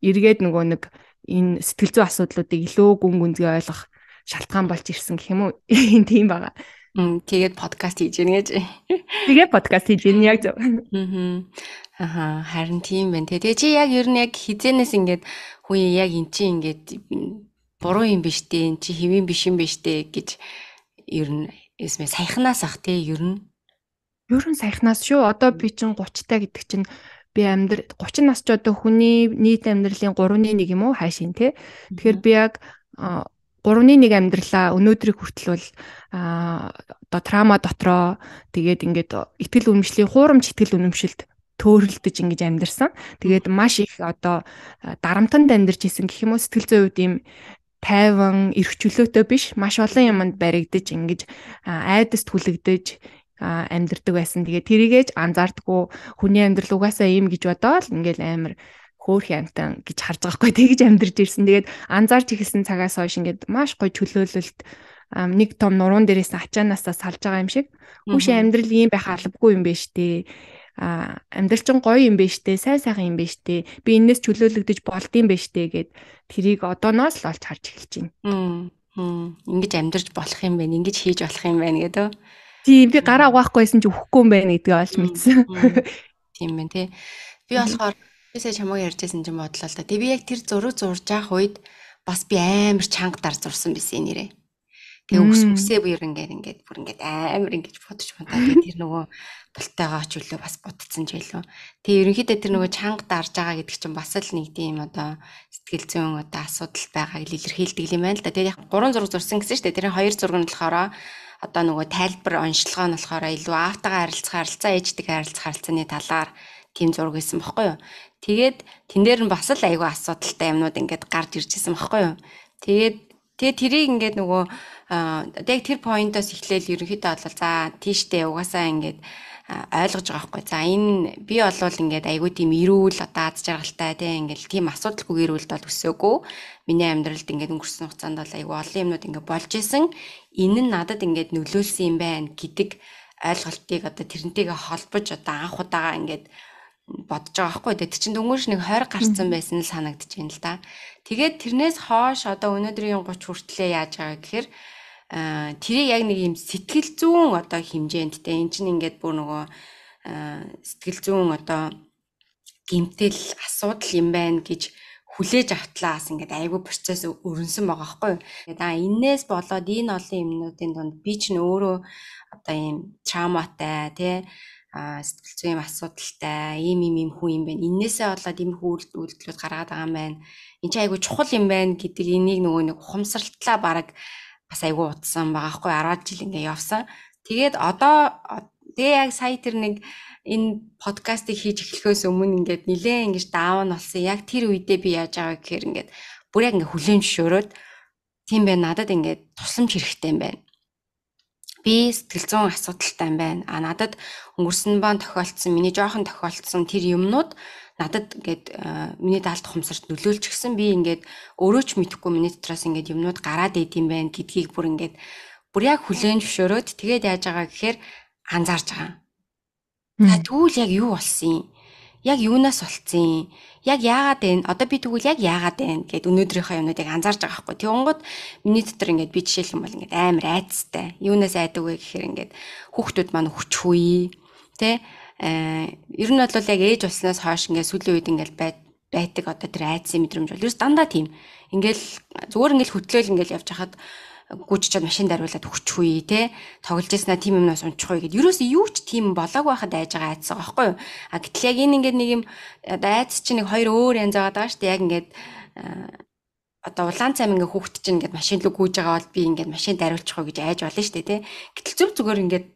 эргээд нөгөө нэг энэ сэтгэл зүйн асуудлуудыг илүү гүн гүнзгий ойлгох шалтгаан болж ирсэн гэх юм уу? *laughs* Энэ тийм байгаа. Тэгээд подкаст хийж гэнэ гэж. Тэгээд подкаст хийж гэнэ яг зөв. Аа харин тийм байна те. Тэгээ чи яг ер нь яг хизэнээс ингээд хүн яг эн чинь ингээд буруу юм биш дээ эн чинь хэвэн биш юм биш дээ гэж ер нь эсвэл саяханаас ах тий ер нь ер нь саяханаас шүү одоо би чинь 30 та гэдэг чинь би амьдр 30 нас ч одоо хүний нийт амьдралын 3.1 юм уу хайшин тий тэгэхээр би яг 3.1 амьдралаа өнөөдрийг хүртэл бол оо трама дотроо тэгээд ингээд итгэл үнэмшлийн хуурамч итгэл үнэмшилд төөрөлдөж ингэж амьдэрсэн. Тэгээд маш их одоо дарамтанд амьдарч исэн гэх юм уу сэтгэл зүйн үед ийм тайван, эрх чөлөөтэй биш, маш олон юмд баригдаж ингэж айдаст хүлэгдэж амьдэрдэг байсан. Тэгээд тэрийгээж анзаардггүй хүний амьдрал угаасаа ийм гэж бодоол ингээл амар хөөх юмтан гэж харж байгаа хгүй *laughs* тэгж амьдэрж ирсэн. Тэгээд анзаарч ихэлсэн цагаас хойш ингээд маш гоё чөлөөлөлт нэг том нуруунд дээрээс ачаанаасаа салж байгаа юм шиг. Хүүш амьдрал ийм байх албагүй юм байна штэ амьдрал чинь гоё юм биш үү? Сайн сайхан юм биш үү? Би энээс чөлөөлөгдөж болдгийм биш үү гэд тэрийг одооноос л олж харж эхэлж байна. Ингэж амьдарч болох юм байна. Ингэж хийж болох юм байна гэдэг. Тийм би гараа угаахгүйсэн ч өөхгүй юм байна гэдгийг олж мэдсэн. Тийм байна тий. Би болохоор би сая чамаг ярьжсэн чинь бодлоо л да. Тэг би яг тэр зураг зурж явах үед бас би амар чанга дар зурсан байсан нэрээ. Тэгээ үгс үгсээ бүр ингээд ингээд бүр ингээд амар ингэж бодож мандаа тэгээ тэр нөгөө толтойгоо ч үлээ бас бодцсон ч байлоо. Тэгээ ерөнхийдөө тэр нөгөө чанга дарж байгаа гэдэг чинь бас л нэг тийм одоо сэтгэл зүйн одоо асуудал байгааг илэрхийлдэг юм байна л да. Тэгээ яг 3 зураг зурсан гэсэн шүү дээ. Тэр 2 зураг нь болохоор одоо нөгөө тайлбар онцлогоо нь болохоор илүү автагаа харилцах харилцаа ээждэг харилцах харилцааны талаар тийм зураг байсан бохгүй юу. Тэгээд тэн дээр нь бас л айгүй асуудалтай юмнууд ингээд гарч ирж исэн бохгүй юу. Тэгээд тэгээ тэрийг ингээд нөгөө Э, яг тэр поинтоос эхлээл ерөнхийдөө бол за тийштэй угаасаа ингээд э, ойлгож байгаа хгүй. За энэ би олвол ингээд айгүй тийм эрүүл одоо аз жаргалтай тийм ингээд тийм асуудалгүй эрүүлд бол өсөөгөө. Миний амьдралд ингээд өнгөрсөн хугацаанд бол айгүй олон юмнууд ингээд болж исэн. Энэ нь надад ингээд нөлөөлсөн юм байна гэдэг ойлголтыг одоо тэрнтэйгээ холбож одоо анх удаага ингээд бодож байгаа хгүй. Тэ чинь дөнгөж нэг 20 гарцсан байсан л санагдаж байна л да. Тэгээд тэрнээс хойш одоо өнөөдрийн 30 хүртлээр яаж байгаа гэхээр Э, тэр яг нэг юм сэтгэл зүүн одоо хэмжээнд те эн чинь ингээд бүр нөгөө э, сэтгэл зүүн одоо гэмтэл асуудал юм байна гэж хүлээж автлаас ингээд айгүй процесс өрнсөн байгаа байхгүй юу. Тэгээд а энээс болоод энэ олон юмнуудын донд би ч нөөрөө одоо ийм трауматай тий а сэтгэл зүйн асуудалтай ийм ийм ийм хүн юм байна. Иннээсээ болоод ийм үйлдэлүүд гаргаад байгаа юм байна. Энд чинь айгүй чухал юм байна гэдэг энийг нөгөө нэг ухамсарлтлаа бараг бас айгүй утсан байгаа хгүй 10 жил ингээ явсан. Тэгээд одоо тэгээ яг сая тэр нэг энэ подкастыг хийж эхлэхөөс өмнө ингээд нилээн ингэж даун болсон. Яг тэр үедээ би яаж байгаа гэхээр ингээд бүр яг ингээ хүлэн зөвшөөрөөд тийм бай надад ингээд тусламж хэрэгтэй юм байна. Би сэтгэл зүйн асуудалтай юм байна. А надад өнгөрсөн баан тохиолдсон, миний жоохон тохиолдсон тэр юмнууд надад ингээд э, миний даалт хумсарт нөлөөлч гисэн би ингээд өөрөө ч мэдэхгүй миний дотроос ингээд юмнууд гараад идэв юм байна гэдгийг бүр ингээд бүр яг хүлэн зөвшөөрөөд тэгээд яаж байгаа гэхээр анзаарж байгаа. За тэгвэл яг юу болсон юм? Яг юунаас болцсон юм? Яг яагаад байна? Одоо би тэгвэл яг яагаад байна гэд өнөөдрийнхөө юмнуудыг анзаарж байгаа хгүй. Тэгвнгод миний дотор ингээд би жишээлхэн бол ингээд амар айцтай. Юунаас айдаг вэ гэхээр ингээд хүүхдүүд маань өгчхүй. Тэ? Э, ер нь бол яг ээж болсноос хойш ингээд сүүлийн үед ингээд байдаг одоо тэр айдсын мэдрэмж бол ерөөс дандаа тийм. Ингээл зүгээр ингээл хөтлөөл ингээл явж хахад гүйччихэд машин даруулаад өгчихгүй те тоглож яснаа тийм юмнаас унчихгүй гэд ерөөс юу ч тийм болоог байхад айж байгаа айдсан аахгүй юу а гэтэл яг энэ ингээд нэг юм айдс чинь нэг хоёр өөр янз аваад байгаа шүү дээ яг ингээд э, одоо улаан цайм ингээд хүүхд чинь ингээд машин лөө гүйж байгаа бол би ингээд машин даруулчихгүй гэж айж болно шүү дээ те гэтэл зөв зүгээр ингээд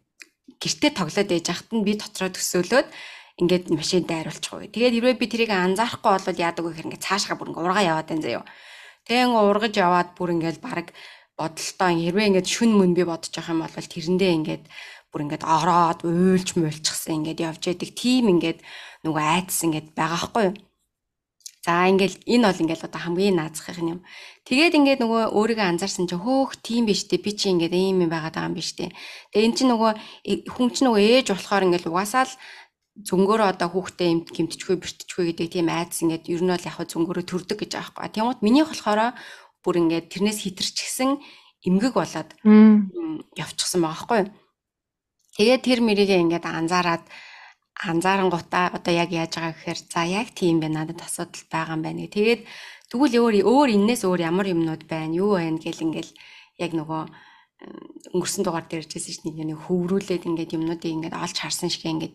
гэртээ тоглоод байж хахад нь би дотроо төсөөлөөд ингээд машин дайруулчихгүй. Тэгээд хэрвээ би тэрийг анзаарахгүй бол яадаг вэ гэхээр ингээд цаашгаа бүр ингээд ургаа яваад байна заяо. Тэгэн ургаж яваад бүр ингээд баг бодолтоо хэрвээ ингээд шүн мөн би бодож явах юм бол тэрэндээ ингээд бүр ингээд ороод уйлж муйлчихсан ингээд явж яадаг. Тим ингээд нөгөө айдас ингээд байгаа хгүй юу. За ингээл энэ бол ингээл одоо хамгийн наазахын юм. Тэгээд ингээд нөгөө өөрийгөө анзаарсан чинь хөөх тийм биш үү? Би чи ингээд ийм юм байгаад байгаа юм биш үү? Тэгээд эн чинь нөгөө э, хүн чинь нөгөө ээж болохоор ингээл угаасаа л зөнгөөрөө одоо хүүхдээ гимтчихгүй бэртчихгүй гэдэг тийм айдас ингээд ер нь бол яг зөнгөөрөө төрдөг гэж аахгүй. Тэнгууд минийх болохоор бүр ингээд тэрнээс хитэрчсэн эмгэг болоод явчихсан байгаа байхгүй. Тэгээд тэр мэрийгээ ингээд анзаараад анзаарангуудаа одоо яг яаж байгаа гэхээр за яг тийм байна надад асуудал байгаа юм байна гэх. Тэгээд тэгвэл өөр өөр энээс өөр ямар юмнууд байна юу байна гэл ингээл яг нөгөө өнгөрсөн дугаар дээр хэлжсэн чинь нэг хөврүүлээд ингээд юмнуудыг ингээд олж харсан шиг ингээд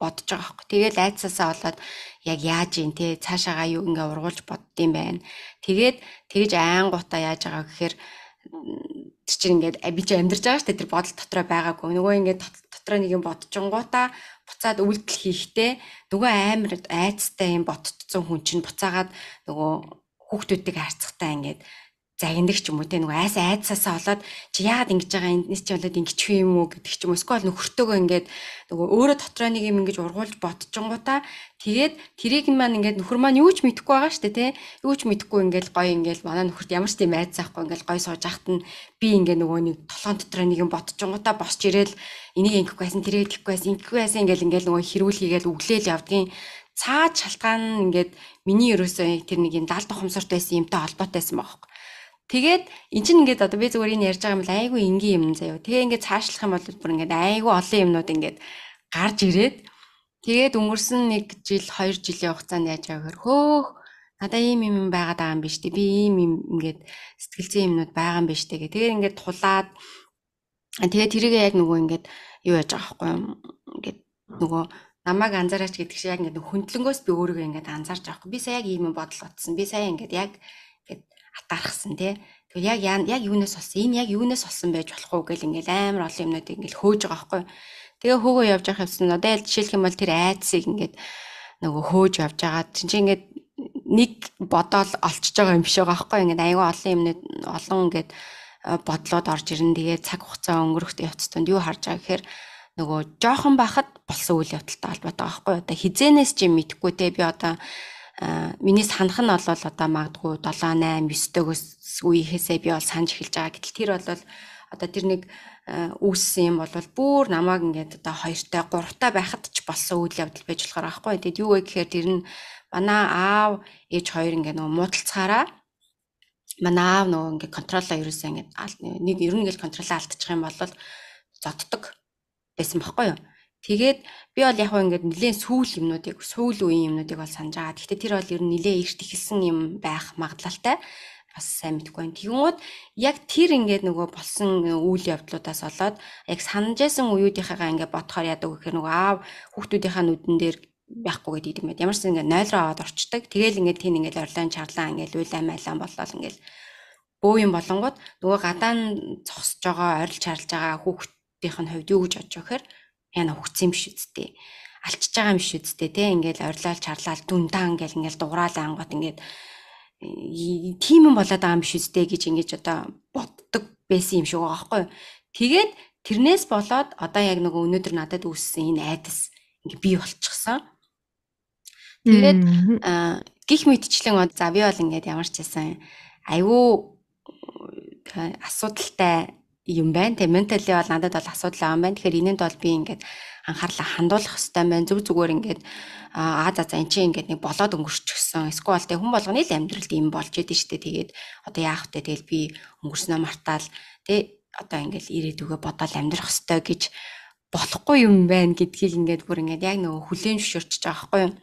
бодож байгаа хөөх. Тэгээд айцсаасаа болоод яг яаж юм те цаашаагаа юу ингээ ургуулж боддtiin байна. Тэгээд тэгж айнгуудаа яаж байгаа гэхээр чи чинь ингээд би ч амьдарч байгаа шүү дээ тэр бодол дотроо байгаагүй. Нөгөө ингээд дотроо нэг юм бодчихонгуудаа буцаад үйлдэл хийхдээ нөгөө амар айцтай юм ботцсон хүн чинь буцаагаад нөгөө хүүхдүүдийг харцахтаа ингээд загиндаг ч юм уу те нөгөө айс айдсаасаа болоод чи яагаад ингэж байгаа энэс чи болоод ингэж хүү юм уу гэдэг ч юм уу эсвэл нөхөртөөгөө ингэж нөгөө өөрөө дотроо нэг юм ингэж ургуулж бодчихгонгуудаа тэгээд тэрийг маань ингэж нөхөр маань юу ч мэдэхгүй байгаа штэ те юу ч мэдэхгүй ингэж гой ингэж манай нөхөрт ямар ч тийм айдсаахгүй ингэж гой сууж ахт нь би ингэ нөгөө нэг толгоон дотроо нэг юм бодчихгонгуудаа босч ирээл энийг ингэхгүй байсан тэрийг идэхгүй байсан ингэхгүй байсан ингэж ингэж нөгөө хэрүүл хийгээл өглөөл явдгийн цаад шалтгаан нь ингээд миний ерөөсөө тэр нэг юм далд ухамсарт байсан юмтай холбоотой байсан байхгүй. Тэгээд эн чинь ингээд одоо би зүгээр энэ ярьж байгаа юм бол айгүй энгийн юм заяа. Тэгээ ингээд цаашлах юм бол бүр ингээд айгүй олон юмнууд ингээд гарч ирээд тэгээд өнгөрсөн 1 жил 2 жилийн хугацаанд яаж байгаа гэхээр хөөх надаа ийм юм байгаад байгаа юм биш тий. Би ийм юм ингээд сэтгэлзэн юмнууд байгаа юм биш тий. Тэгээд ингээд тулаад тэгээд тэрийгээ яг нөгөө ингээд юу яаж байгаа байхгүй юм. Ингээд нөгөө намайг анзаараач гэдэг шиг яг ингээд хүндлэнгөөс би өөрийгөө ингээд анзаарч байгаа байхгүй. Би сая яг ийм юм бодол утсан. Би сая ингээд яг ингээд атаархсан тий. Тэгвэл яг яг юунаас олсон? Энэ яг юунаас олсон байж болохгүй гэл ингээл амар олон юмнуудыг ингээл хөөж байгаа байхгүй. Тэгээ хөөгөө явж явах юмсан одоо л жишээлх юм бол тэр айцыг ингээд нөгөө хөөж явж байгаа. Чинь чи ингээд нэг бодоол олчж байгаа юм биш байгаа байхгүй. Ингээд айгүй олон юмнууд олон ингээд э, бодлоод орж ирэн тэгээ цаг хугацаа өнгөрөхт явц тунд юу харж байгаа гэхээр нөгөө жоохон бахад болсон үйл явдалтай холбоотой байгаа байхгүй. Одоо хизэнээс чи мэдхгүй те би одоо Э, миний санах нь бол одоо магадгүй 7 8 9 дөгөөс үеийнхээсээ би бол санаж эхэлж байгаа. Гэтэл тэр бол одоо тэр нэг үүссэн э, юм бол бүр намайг ингээд одоо хоёртой гуравтай байхад ч болсон үйл явдал байж болохоор аахгүй. Тэгэд юу вэ гэхээр тэр нь манай аав ээж хоёр ингээд нөгөө муудалцгаараа манай аав нөгөө ингээд контроллоо ерөөсөө ингээд нэг ер нь ингээд контроллоо алдчих юм бол зодддаг байсан байхгүй юу? Тэгээд би бол яг хөө ингээд нэлээд сүүл юмнуудыг, сүүл үеийн юмнуудыг бол санаж байгаа. Гэхдээ тэр бол ер нь нэлээд ихт ихэлсэн юм байх магадлалтай. Бас сайн мэдгүй байна. Тэгмүүд яг тэр ингээд нөгөө болсон үйл явдлуудаас олоод яг санаж байсан үеүүдийнхээгаа ингээд бодохоор ядаг гэхээр нөгөө аав хүүхдүүдийнхээ нүдэн дээр байхгүй гэдэг юм байна. Ямар ч ингээд 0 руу аваад орчдөг. Тэгээл ингээд тэн ингээд орлон чарлаа ингээд үйлэн майлан боллоо ингээд бөө юм болонгууд нөгөө гадаа нь цогсож байгаа, орилж харилж байгаа хүүхдүүдийнх нь хувьд юу гэж бодож байгаа гэхээр яна ухцсан юм шүү дээ. Алчж байгаа юм шүү дээ те ингээл орилол чарлал дүндаан гэл ингээл дуграал ангот ингээд тийм юм болоод байгаа юм шүү дээ гэж ингэж одоо боддог байсан юм шиг байгаа байхгүй юу. Тэгээд тэрнээс болоод одоо яг нөгөө өнөөдөр надад үүссэн энэ айдас ингээ бий болчихсон. Тэгээд гих мэдчлэн за би бол ингээд ямар ч байсан айгүй э, асуудалтай юм байна те ментали бол надад бол асуудал аав байна тэгэхээр энэнд бол би ингээд анхаарлаа хандуулах хэрэгтэй байна зүг зүгээр ингээд аа за за эн чинь ингээд нэг болоод өнгөрчихсөн эсвэл те хүн болгоны л амьдралд юм болж идэв штэ тэгээд одоо яах вэ тэгэл би өнгөрснөө мартаал те одоо ингээд ирээдүгөө бодоол амьдрах хэрэгтэй гэж болохгүй юм байна гэдгийг ингээд бүр ингээд яг нөгөө хүлэн зөвшөөрч байгаа байхгүй юу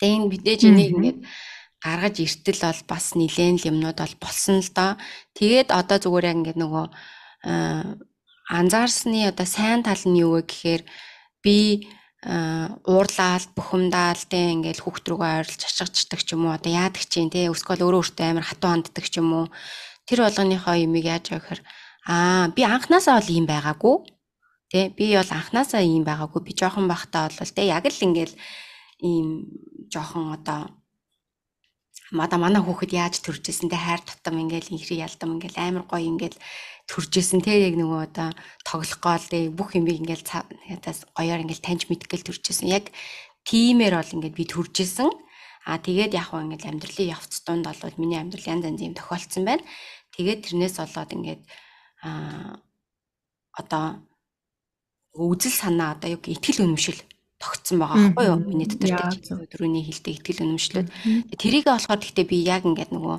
тэгээ энэ мэдээж энийг ингээд гаргаж иртэл бол бас нилээн л юмнууд бол болсон л доо тэгээд одоо зүгээр яг ингээд нөгөө Э, анзаарсны одоо сайн тал нь юу вэ гэхээр би э, уурлаад бухимдаал тэ ингээл хүүхд рүүгээ ойрлж ашигчдаг ч юм уу одоо яадаг чинь тэ өсгөл өөрөө өөртөө амар хатуу ханддаг ч юм уу тэр болгоныхоо юмыг яаж яах вэ аа би анханасаа бол ийм байгаагүй тэ би бол анханасаа ийм байгаагүй би жоохон бахтаа бол тэ яг л ингээл ийм жоохон одоо мада манай хүүхэд яаж төржсэн тэ хайр татам ингээл инхри ялдам ингээл амар гоё ингээл төржсэн те яг нөгөө одоо тоглох гол дэ бүх юмыг ингээл цаас гоёор ингээл таньж мэдгээл төржсэн яг тиймэр бол ингээд би төржсэн а тэгээд яг хөө ингээл амьдралын явц донд бол миний амьдрал янз янз юм тохиолдсон байна тэгээд тэрнээс болоод ингээд а одоо үзэл санаа одоо яг ихтгэл үнэмшил тогтсон байгаа байхгүй юу? Миний дотор дөрөвний хилдэг ихтгэл үнэмшлүүд. Тэрийг болохоор гэхдээ би яг ингээд нөгөө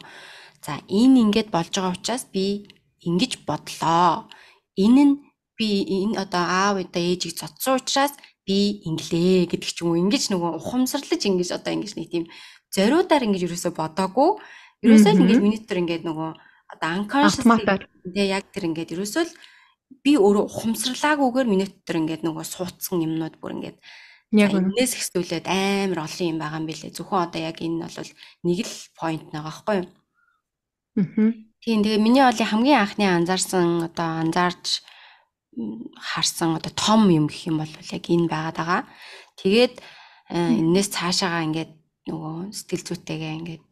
за энэ ингээд болж байгаа учраас би ингэж бодлоо. Энэ нь би энэ одоо аав удаа ээжийг цоцсон учраас би инглээ гэдэг ч юм уу. Ингэж нөгөө ухамсарлаж ингэж одоо ингэж нэг тийм зориудаар ингэж юусоо бодоагүй. Юусоо л ингэж миний төр ингэж нөгөө одоо unconscious тэгээ яг тэр ингэж юусоо л би өөрөө ухамсарлаагүйгээр миний төр ингэж нөгөө суудсан юмнууд бүр ингэж Яг энэс хэсүүлээд амар олон юм байгаа юм билэ. Зөвхөн одоо яг энэ нь бол нэг л point нэг аахгүй юу? Аа. Тийм тэгээ миний олын хамгийн анхны анзаарсан одоо анзаарч харсан одоо том юм гэх юм бол яг энэ байгаад байгаа. Тэгээд э, энэс цаашаагаа ингээд нөгөө сэтгэл зүйтэйгээ ингээд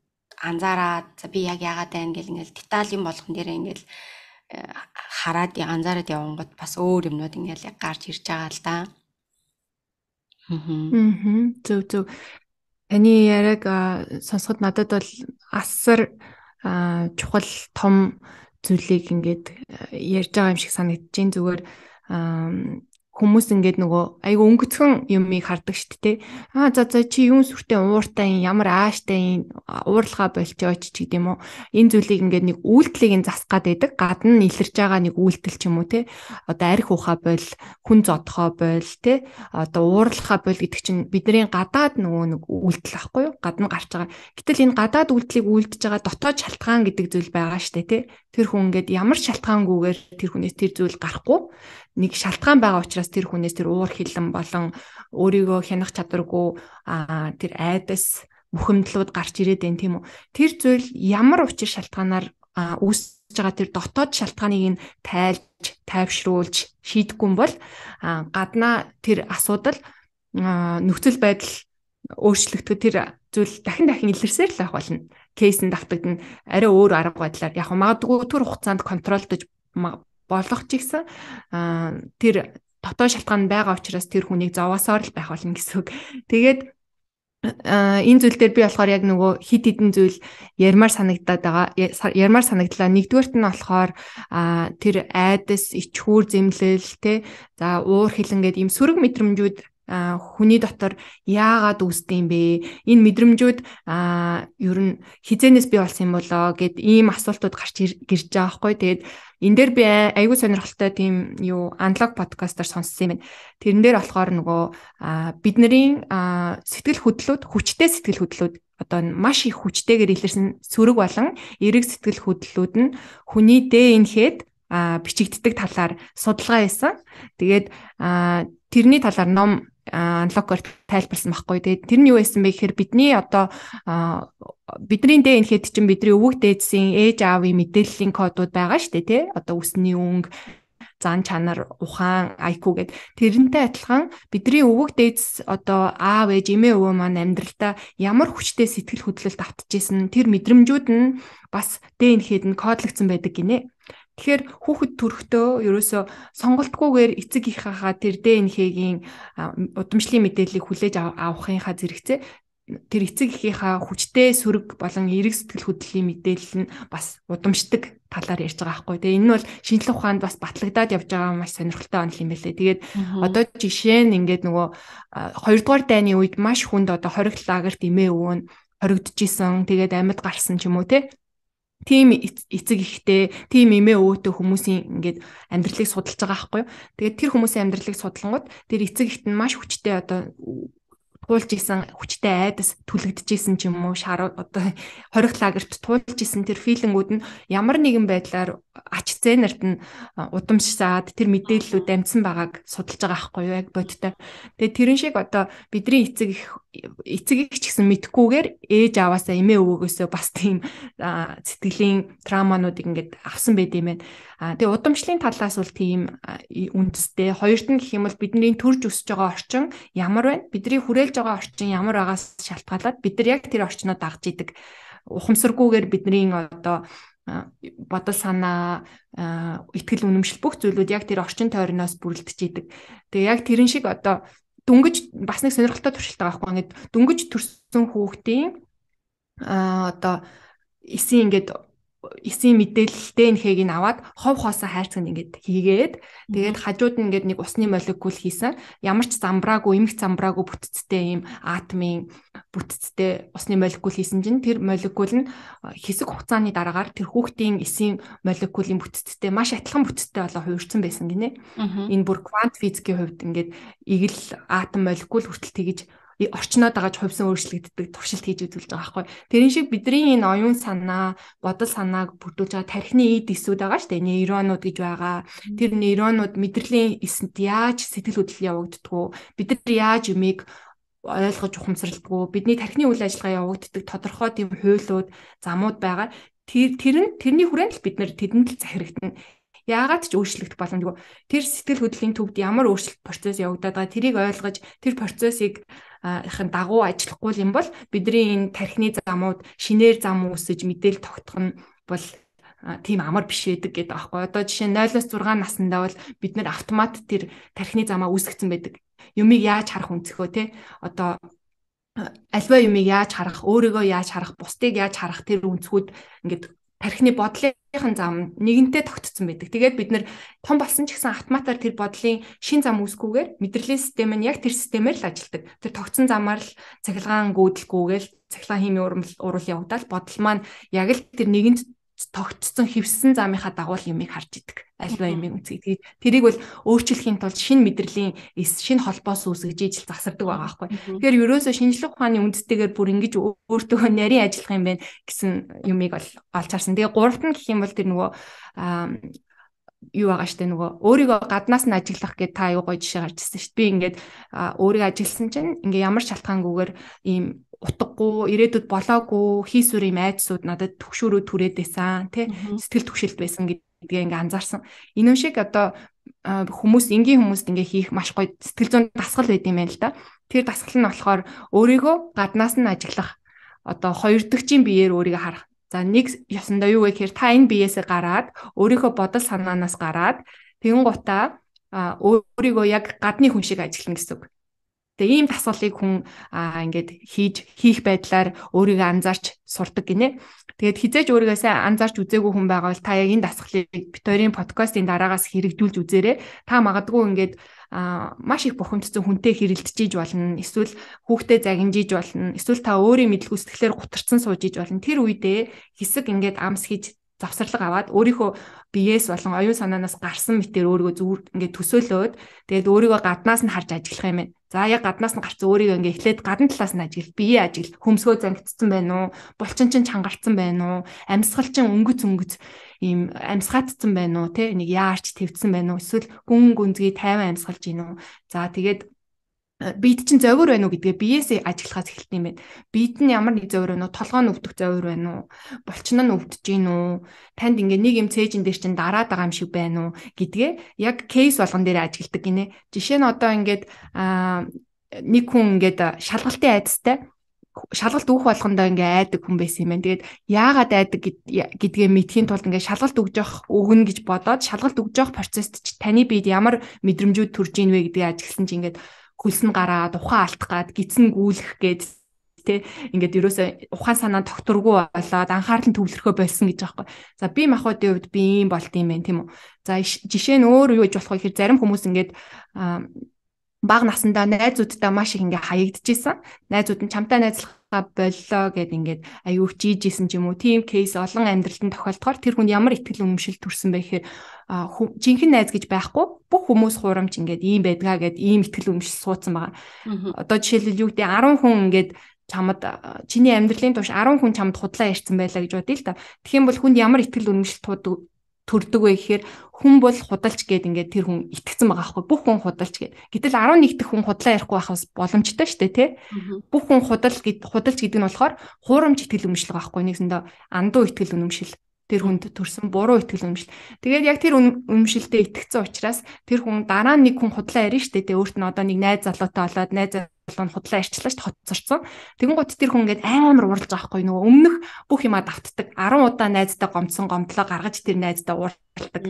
анзаараад за би яг яагаад байна гэл ингээд деталь юм болгон дээр ингээд э, хараад анзаараад явангууд бас өөр юмнууд ингээд яг гарч ирж байгаа л да. Мм. Зөв зөв. Таны яраг сонсоход надад бол асар чухал том зүйлийг ингээд э, ярьж байгаа юм шиг санагдаж байна. Зүгээр хүмүүс ингээд нөгөө айгүй өнгөцгөн юмыг хардаг шүү дээ. Аа за за чи юун сүртэй ууртай юм ямар ааштай юм уурлага болчооч ч гэдэм үү. Энэ зүйлийг ингээд нэг үйлдэлийг нь засгаад байдаг. Гадна илэрж байгаа нэг үйлдэл ч юм уу те. Одоо арх ухаа бол хүн зодхоо бол те. Одоо уурлахаа бол гэдэг чинь бидний гадаад нөгөө нэг үйлдэл ахгүй юу? Гадна гарч байгаа. Гэтэл энэ гадаад үйлдэлийг үйлдэж байгаа дотоод шалтгаан гэдэг зүйл байгаа шүү дээ те. Тэр хүн ингээд ямар шалтгаангүйгээр тэр хүнээс тэр зүйл гарахгүй нэг шалтгаан байгаа учраас учраас тэр хүнээс тэр уур хилэн болон өөрийгөө хянах чадваргүй тэр айдас мөхөмдлүүд гарч ирээд байна тийм үү. Тэр зүйл ямар учир шалтгаанаар үүсэж байгаа тэр дотоод шалтгааныг нь тайлж, тайвшруулж шийдэхгүй бол гаднаа тэр асуудал нөхцөл байдал өөрчлөгдөхөд тэр зүйл дахин дахин илэрсээр л байх болно. Кейсэнд давтагдана. Арай өөр арга байдлаар яг магадгүй төр хугацаанд контролдож болох ч гэсэн тэр дотоод шалтгаан нь байгаа учраас тэр хүнийг зовоосоор л байх болно гэсэн үг. Тэгээд энэ зүйл дээр би болохоор яг нөгөө хит хитэн зүйл ярмаар санагдаад байгаа. Ярмаар санагдлаа. Нэгдүгээрт нь болохоор тэр айдас, ичхүүр зэмлэл, тэ за уур хилэн гэдэг ийм сөрөг мэдрэмжүүд хүний дотор яагаад үүсдэг юм бэ? Энэ мэдрэмжүүд а ер нь хизэнээс бий болсон юм болоо гэд ийм асуултууд гарч ирж байгаа байхгүй. Тэгээд энэ дээр би айгүй сонирхолтой тийм юу аналог подкастаар сонссон юм байна. Тэрэн дээр болохоор нөгөө бидний сэтгэл хөдлөлүүд, хүчтэй сэтгэл хөдлөлүүд одоо маш их хүчтэйгээр илэрсэн сөрөг болон эрэг сэтгэл хөдлөлүүд нь хүний дэ инхэд а бичигддэг талаар судалгаа хийсэн. Тэгээд а тэрний талаар ном анлокор тайлбарласан байхгүй. Тэгээд тэр нь юу байсан бэ гэхээр бидний одоо бидний дэ энэхэд чинь бидний өвөг дээдсийн ээж аавын мэдээллийн кодууд байгаа шүү дээ тий. Одоо үсний өнг зан чанар ухаан IQ гэд тэрнтэй адилхан бидний өвөг дээдс одоо аав ээж эмээ өвөө маань амьдралдаа ямар хүчтэй сэтгэл хөдлөлт автчихсэн тэр мэдрэмжүүд нь бас ДНХ-д нь кодлогдсон байдаг гинэ. Тэгэхээр хүүхэд төрөхдөө ерөөсөө сонголтгүйгээр эцэг их хахаа тэр ДНХ-гийн удамшлын мэдээллийг хүлээж авахынхаа зэрэгцээ тэр эцэг эхийнхаа хүчтэй сөрөг болон эрэг сэтгэл хөдлөлийн мэдээлэл нь бас удамшдаг талаар ярьж байгаа байхгүй тийм энэ нь бол шинжлэх ухаанд бас батлагдаад явж байгаа маш сонирхолтой онол юм байлээ. Тэгээд одоо жишээ нь ингээд нөгөө 2 дугаар дайны үед маш хүнд одоо хориг лагерт имээ өвөн хоригдчихсэн. Тэгээд амьд гарсан ч юм уу те тийм эцэг ихтэй, тийм эмээ өвөтэй хүмүүсийн ингээд амьдралыг судалж байгаа байхгүй юу. Тэгээд тэр хүмүүсийн амьдралыг судлангууд тэр эцэг ихт нь маш хүчтэй одоо туулж исэн хүчтэй айдас түлэгдэж исэн ч юм уу шар одоо хорих лагерт туулж исэн тэр филингүүд нь ямар нэгэн байдлаар ач зээнарт нь удамшсаад тэр мэдээллүүд амжсан байгааг судалж байгаа байхгүй юу яг бодтой. Тэгээ тэрэн шиг одоо бидний эцэг их эцэг их ч гэсэн мэдхгүйгээр ээж аваасаа эмээ өвөөгөөсөө бас тийм сэтгэлийн трауманууд ингээд авсан байд юм байна. А тэгээ удамшлын талаас бол тийм үндэстэй. Хоёрт нь гэх юм бол бидний төрж өсөж байгаа орчин ямар байна? Бидний хүрээлж байгаа орчин ямар байгаас шалтгаалаад бид нар яг тэр орчноо дагж идэг ухамсаргүйгээр бидний одоо бодол санаа итгэл үнэмшил бүх зүйлүүд яг тэр орчин тойрноос бүрэлдэж идэг. Тэгээ яг тэрэн шиг одоо дүнгэж бас нэг сонирхолтой туршилт байгаа байхгүй ингээд дүнгэж төрсэн хүүхдийн а одоо эсийн ингээд эсийн мэдээлэлтэй нэхийг нь аваад хов хоосон хайлцганд ингээд хийгээд тэгээд хажууд нь ингээд нэг усны молекул хийсэн ямар ч замбраагүй эмх замбраагүй бүтцтэй ийм атомын бүтцтэй усны молекул хийсэн чинь тэр молекул нь хэсэг хугацааны дараагаар тэр хүүхдийн эсийн молекулын бүтцтэй маш адилхан бүтцтэй болоо хувирсан байсан гинэ энэ бүр квант физикийн хувьд ингээд игэл атом молекул хүртэл тэгж орчноо дагаж хувьсан өөрчлөгддөг туршилт хийж үзүүлж байгаа байхгүй. Тэрэн шиг бидний энэ оюун санаа, бодол санааг бүрдүүлж байгаа тархины эд эсүүд байгаа шүү дээ. Нейронууд гэж байгаа. Тэр нейронууд мэдрэлийн эсэнд яаж сэтгэл хөдлөл явагддгүү, бид нар яаж юмыг ойлгож ухамсарлалтгүй, бидний тархины үйл ажиллагаа явагддаг тодорхой тийм хуйлууд, замууд байгаа. Тэр тэр нь тэрний хүрээнд л бид нар тэдэнд л захирагдана. Яагаад ч өөрчлөгдөх боломжгүй. Тэр сэтгэл хөдлөлийн төвд ямар өөрчлөлт процесс явагдаад байгаа тэрийг ойлгож тэр процессыг хин дагуу ажиллахгүй юм бол бидний энэ тархины замууд шинээр зам үүсэж мэдээл тогтох нь бол тийм амар биш байдаг гэдэг аахгүй. Одоо жишээ нь 0-6 наснда бол бид нэр автомат тэр тархины замаа үүсгэсэн байдаг. Юмыг яаж харах өнцгөө те одоо альва юмыг яаж харах, өөрийгөө яаж харах, бусдыг яаж харах тэр өнцгүүд ингээд тархины бодлын зам нэгэнтээ тогтцсон байдаг. Тэгээд бид нэр том болсон ч гэсэн автоматар тэр бодлын шин зам үүсгүүгээр мэдрэлийн систем нь яг тэр системээр л ажилладаг. Тэр тогтсон замаар л цахилгаан гүйдэлгүйгээл цахилгаан химийн урал явагдаад бодол маань яг л тэр нэгэнт тогтцсон хевссэн замынхаа дагуул юмыг харж идэг. Альва юмыг үздэг. Тэгээд тэрийг бол өөрчлөхийн тулд шинэ мэдрэлийн эс шинэ холбоос үүсгэж ижил засардаг байгаа байхгүй. Тэгэхээр ерөөсөө шинжлэх ухааны үндстэйгээр бүр ингэж өөртөө нарийн ажиллах юм байна гэсэн юмыг бол олж харсан. Тэгээд гуравт нь гэх юм бол тэр нөгөө юу байгаа штэ нөгөө өөрийгөө гаднаас нь ажиглах гэд та аюу гоё жишээ гарч ирсэн штэ би ингээд өөрийгөө ажигласан чинь ингээ ямар шалтгаангүйгээр ийм утгагүй ирээдүйд болоогүй хийсүр юм айдсууд надад төгшөөрөө түрээд байсан тий сэтгэл төгшөлт байсан гэдгээ ингээ анзаарсан энэ шиг одоо хүмүүс энгийн хүмүүст ингээ хийх маш гоё сэтгэл зүйн дасгал байд юм байна л да тэр дасгал нь болохоор өөрийгөө гаднаас нь ажиглах одоо хоёр дахьчийн биеэр өөрийгөө харах За нэг ясандаа юу вэ гэхээр та энэ биеэсээ гараад өөрийнхөө бодол санаанаас гараад тэгэн гутаа өөрийгөө яг гадны хүн шиг ажиллана гэсэн үг. Тэгээ ийм дасгалыг хүн ингээд хийж хийх байдлаар өөрийгөө анзаарч сурдаг гинэ. Тэгээд хизээж өөрийгөө сайн анзаарч үзээгүй хүн байгаа бол та яг энэ дасгалыг Викторийн подкастын дараагаас хэрэгжүүлж үзээрэй. Та магадгүй ингээд маш их бухимдсан хүнтэй хэрэлдчихэж болно. Эсвэл хүүхдэд загинжиж болно. Эсвэл та өөрийн мэдлгүй сэтгэлээр гутарсан суужиж болно. Тэр үедээ хэсэг ингээд амс хийж завсарлаг аваад өөрийнхөө биеэс болон оюун санаанаас гарсан мэтээр өөрийгөө зүгээр ингээд төсөөлөөд тэгээд өөрийгөө гаднаас нь харж ажиглах юм байна. За яг гаднаас нь гарсан өөрийгөө ингээд эхлээд гадна талаас нь ажиглал, биеэ ажиглал, хөмсгөө зангидсан байна уу? Булчин чинь чангарцсан байна уу? Амьсгал чинь өнгөц өнгөц ийм амьсгаатсан байна уу те нэг яарч твцсэн байна уу эсвэл гүн гүнзгий тайван амьсгалж гин үү за тэгээд э, бид чинь зовөр байна уу гэдгээ биеэс ажиглахаас эхэлт юм байна. Бид нь ямар нэг зовөр байна уу? Толгой нь өвдөх зовөр байна уу? Булчин нь өвдөж гин үү? Танд ингээ нэг юм цээжин дээр чинь дараад байгаа юм шиг байна уу гэдгээ яг кейс болгон дээр ажигладаг гинэ. Жишээ нь одоо ингээд аа нэг хүн ингээд шалгалтын айдастай шалгалт өгөх болгондоо ингээ айдаг хүн байсан юм байна. Тэгээд яагаад айдаг гэдгээ мэдхийн тулд ингээ шалгалт өгж явах өгнө гэж бодоод шалгалт өгж явах процесст ч таны биед ямар мэдрэмжүүд төрж ийн вэ гэдгийг ажигласан чинь ингээд хөлс нь гараад ухаан алдах гад гидсэн гүйлэх гээд те ингээд ерөөсөө ухаан санаа тогтургүй болоод анхаарал нь төвлөрөхөө болсон гэж аахгүй. За би махуудын хувьд би ийм болд юм байна тийм үү. За жишээ нь өөр юу гэж болох вэ гэхээр зарим хүмүүс ингээд баг насандаа найзуудтай маш их ингээ хаягдчихсан. Найзууд нь чамтай найзлахаа боллоо гэд ингээд аюух жийжсэн ч юм уу. Тим кейс олон амьдралтанд тохиолдохоор тэр хүн ямар ихтгэл өмшил төрсэн бэ гэхээр жинхэнэ найз гэж байхгүй бүх хүмүүс хуурамч ингээд ийм байдгаа гэд ийм ихтгэл өмшил суудсан байгаа. Одоо жишээлбэл юу гэдэг 10 хүн ингээд чамд чиний амьдралын турш 10 хүн чамд худлаа ярьсан байлаа гэж бодъё л да. Тэгэх юм бол хүнд ямар ихтгэл өмшил төрдөг вэ гэхээр хүн бол худалч гэд ингээд тэр хүн итгэцэн байгаа байхгүй бүх хүн худалч гэд. Гэтэл 11 дэх хүн худлаа ярихгүй байх бас боломжтой шүү дээ тий. Бүх хүн худал гэд худалч гэдэг нь болохоор хуурамч итгэл үнэмшил байхгүй нэгсэндээ андуу итгэл үнэмшил тэр хүнд төрсэн буруу итгэл үнэмшил. Тэгээд яг тэр үнэмшилтэд итгэцэн учраас тэр хүн дараа нэг хүн худлаа ярина шүү дээ тий. Өөрт нь одоо нэг найз залуутай болоод найз нь худлаа арчлаа шүү хоцорцсон. Тэгэн гут тэр хүн ингээд амар уралж байгаа байхгүй нөгөө өмнөх бүх юма давтдаг 10 удаа найздаа гомцсон гомдлоо гаргаж тэр найздаа уралдаг.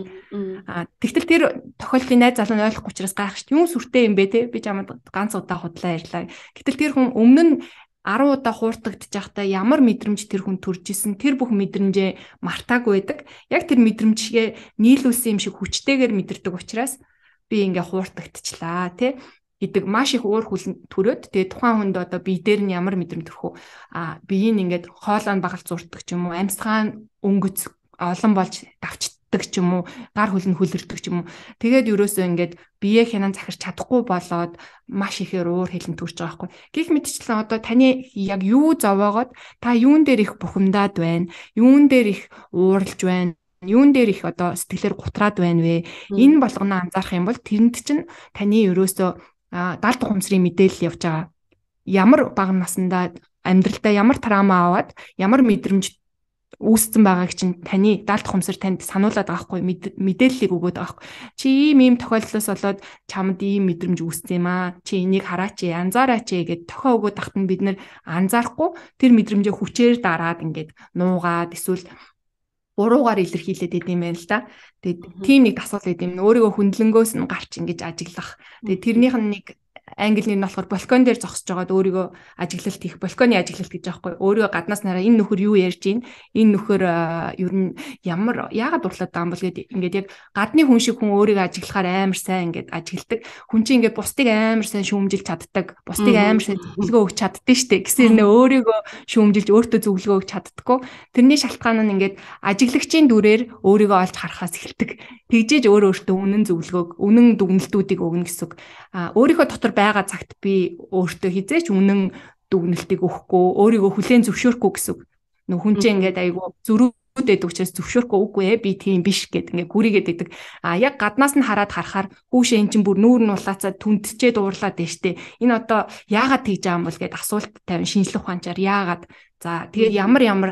Аа тэгтэл тэр тохиолдлын найз залуу нь ойлгохгүй учраас гайх шүү. Юу сүртэй юм бэ те би чамд ганц удаа худлаа ярьлаа. Гэтэл тэр хүн өмнө нь 10 удаа хууртагдчихтаа ямар мэдрэмж тэр хүн төрж исэн тэр бүх мэдрэмжээ мартааг байдаг. Яг тэр мэдрэмжгээ нийлүүлсэн юм шиг хүчтэйгээр мэдэрдэг учраас би ингээ хууртагдчихлаа тий гэдэг маш их өөр хүлэн төрөөд тэгээ тухайн хүнд одоо бие дээр нь ямар мэдрэмж төрөх үү а бие нь ингээд хоолой нь багалж зурдаг ч юм уу амьсгаан өнгөц олон болж давчдаг ч юм уу гар хөл нь хөлөрдөг ч юм уу тэгээд ерөөсөө ингээд бие хянан захирч чадахгүй болоод маш ихээр өөр хэлэн төрж байгаа хгүй гих мэдчлэн одоо таны яг юу зовоогоод та юун дээр их бухимдаад байна юун дээр их ууралж байна юун дээр их одоо сэтгэлээр гутраад байна вэ энэ болгоно анзаарах юм бол тэрэнд чинь таны ерөөсөө даалт ухамсарын мэдээлэл явж байгаа. Ямар бага насндаа амьдралдаа ямар трама аваад ямар мэдрэмж үүссэн байгааг чинь таны даалт ухамсар танд сануулад байгаа хгүй мэдээллийг өгөөд байгаа хгүй чи ийм ийм тохиолдлоос болоод чамд ийм мэдрэмж үүссэн юм аа чи энийг хараач янзаараач гэд тохио өгөөд тахт нь бид нэр анзаарахгүй тэр мэдрэмжээ хүчээр дараад ингээд нуугаад эсвэл буруугаар илэрхийлээд байд юм байна л да. Тэгээд тийм нэг асуулт байд юм. Өөрийгөө хөндлөнгөөс нь гарч ингэж ажиглах. Тэгээд тэрнийх нь нэг англи нэр нь болохоор балкон дээр зогсож байгаад өөрийгөө ажиглалт хийх балконы ажиглалт гэж аахгүй өөрийгөө гаднаас нараа энэ нөхөр юу ярьж байна энэ нөхөр ер нь ямар яагаад дурлаад байгаа юм бол гээд ингээд яг гадны хүн шиг хүн өөрийгөө ажиглахаар амар сайн ингээд ажигладаг хүн чинь ингээд бусдыг амар сайн шүүмжилж чаддаг бусдыг амар сайн зөвлөгөө өгч чаддсан шүү дээ гэсэн нэ өөрийгөө шүүмжилж өөртөө зөвлөгөө өгч чаддаггүй тэрний шалтгаан нь ингээд ажиглагчийн дүрээр өөрийгөө олж харахаас эхэлдэг тэгжээж өөр өөртөө үнэн зөвлөгөөг үнэн дүгнэлтүүдийг өгнө гэсэн үг а өөрийнхөө дотор байгаа цагт би өөртөө хизээч үнэн дүгнэлтийг өгөхгүй өөрийгөө хүлээн зөвшөөрөхгүй гэсэн үг. Нөх хүн чинь ингээд айгүй зөрүүд өгдөг учраас зөвшөөрөхгүй үгүй ээ би тийм биш гэд ингээд гүрийгээд өгдөг. А яг гаднаас нь хараад харахаар хүүшээ эн чинь бүр нүүр нь улаацаад түндчээ дуурлаад дэжтэй. Энэ одоо яагаад тэгж байгаа юм бол гэд асуулт тавина шинжлэх ухаанчаар яагаад. За тэгээд ямар ямар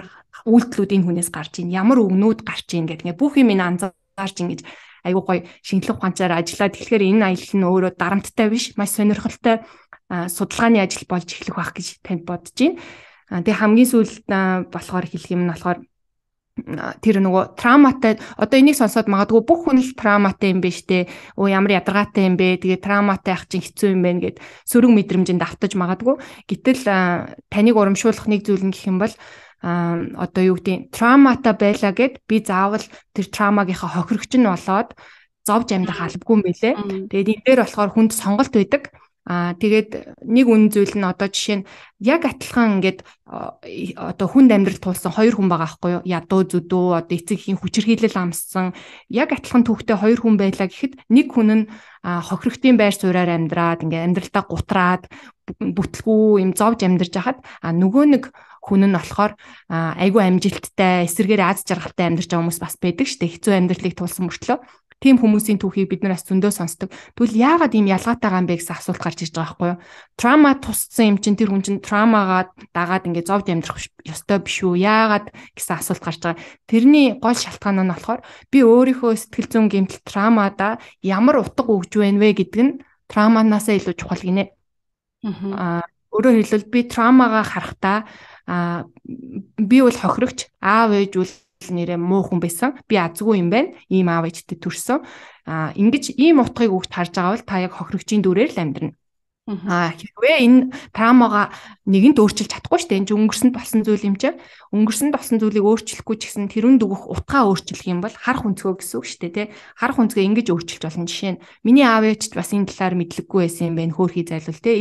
үйлдэлүүд энэ хүнээс гарч ийн ямар өгнүүд гарч ийн гэдэг ингээд бүх юм ин анзаарч ингэж айгүй гоё шинжлэх ухаанчаар ажиллаад тэгэхээр энэ аялал нь өөрөө дарамттай биш маш сонирхолтой судалгааны ажил болж эхлэх байх гэж танд бодож байна. Тэгээ хамгийн сүүлд болохоор хэлэх юм нь болохоор тэр нөгөө трауматай одоо энийг сонсоод магадгүй бүх хүн л трауматай юм байна штэ. Оо ямар ядаргаатай юм бэ? Тэгээ трауматай ах чинь хэцүү юм байна гэд сөрөг мэдрэмжинд автаж магадгүй. Гэтэл таныг урамшуулах нэг зүйл нь гэх юм бол одоо юу гэдэг траумата байла гэд би заавал тэр траумагийнхаа хохирогч нь болоод зовж амьдрах албагүй мэлээ. Тэгээд энэ дээр болохоор хүнд сонголт өгдөг. Аа тэгээд нэг үн зүйл нь одоо жишээ нь яг атлахаан ингээд одоо хүнд амьдрал туулсан хоёр хүн байгаа байхгүй юу? Ядуу зүдүү одоо эцэг ихийн хүчирхийлэл амссан яг атлахын түүхтэй хоёр хүн байлаа гэхэд нэг хүн нь хохирохтын байр сууриаар амьдраад ингээд амьдралдаа гутраад бүтлгүй юм зовж амьдарч хахад а нөгөө нэг хүн нь болохоор айгүй амжилттай эсэргээр аз жаргалтай амьдарч байгаа хүмүүс бас байдаг шүү дээ хэцүү амьдралыг туулсан мөртлөө тийм хүмүүсийн түүхийг бид нар бас зөндөө сонсдог. Тэгвэл яагаад ийм ялгаатай байгаа юм бэ гэсэн асуулт гарч ирж байгаа байхгүй юу? Трама тусцсан юм чинь тэр хүн чинь трамагаа дагаад ингээд зовд амьдрах ёстой биш үү? Яагаад гэсэн асуулт гарч байгаа. Тэрний гол шалтгаан нь болохоор би өөрийнхөө сэтгэл зүйн гэмтэл трамада ямар утга өгж байна вэ гэдэг нь траманаасаа илүү чухал гинэ. Аа өөрөөр хэлбэл би трамагаа харахтаа а би бол хохирогч аав ээж бол нэрээ муу хүн байсан. Би азгүй юм байна. Ийм аав ээжтэй төрсөн. А ингэж ийм утгыг өгт харж байгаа бол та яг хохирогчийн дүрээр л амьдрна. Аа хэрвээ энэ траумага нэгэнд өөрчилж чадахгүй шүү дээ. Энд өнгөрсөнд болсон зүйл юм чинь. Өнгөрсөнд болсон зүйлийг өөрчлөхгүй ч гэсэн тэрүнд өгөх утгаа өөрчлөх юм бол хар хүнцгөө гэсэн үг шүү дээ, тэ. Хар хүнцгөө ингэж өөрчилж болно. Жишээ нь миний аав ээж ч бас энэ талаар мэдлэггүй байсан юм байна. Хөөхий зайлвал тэ.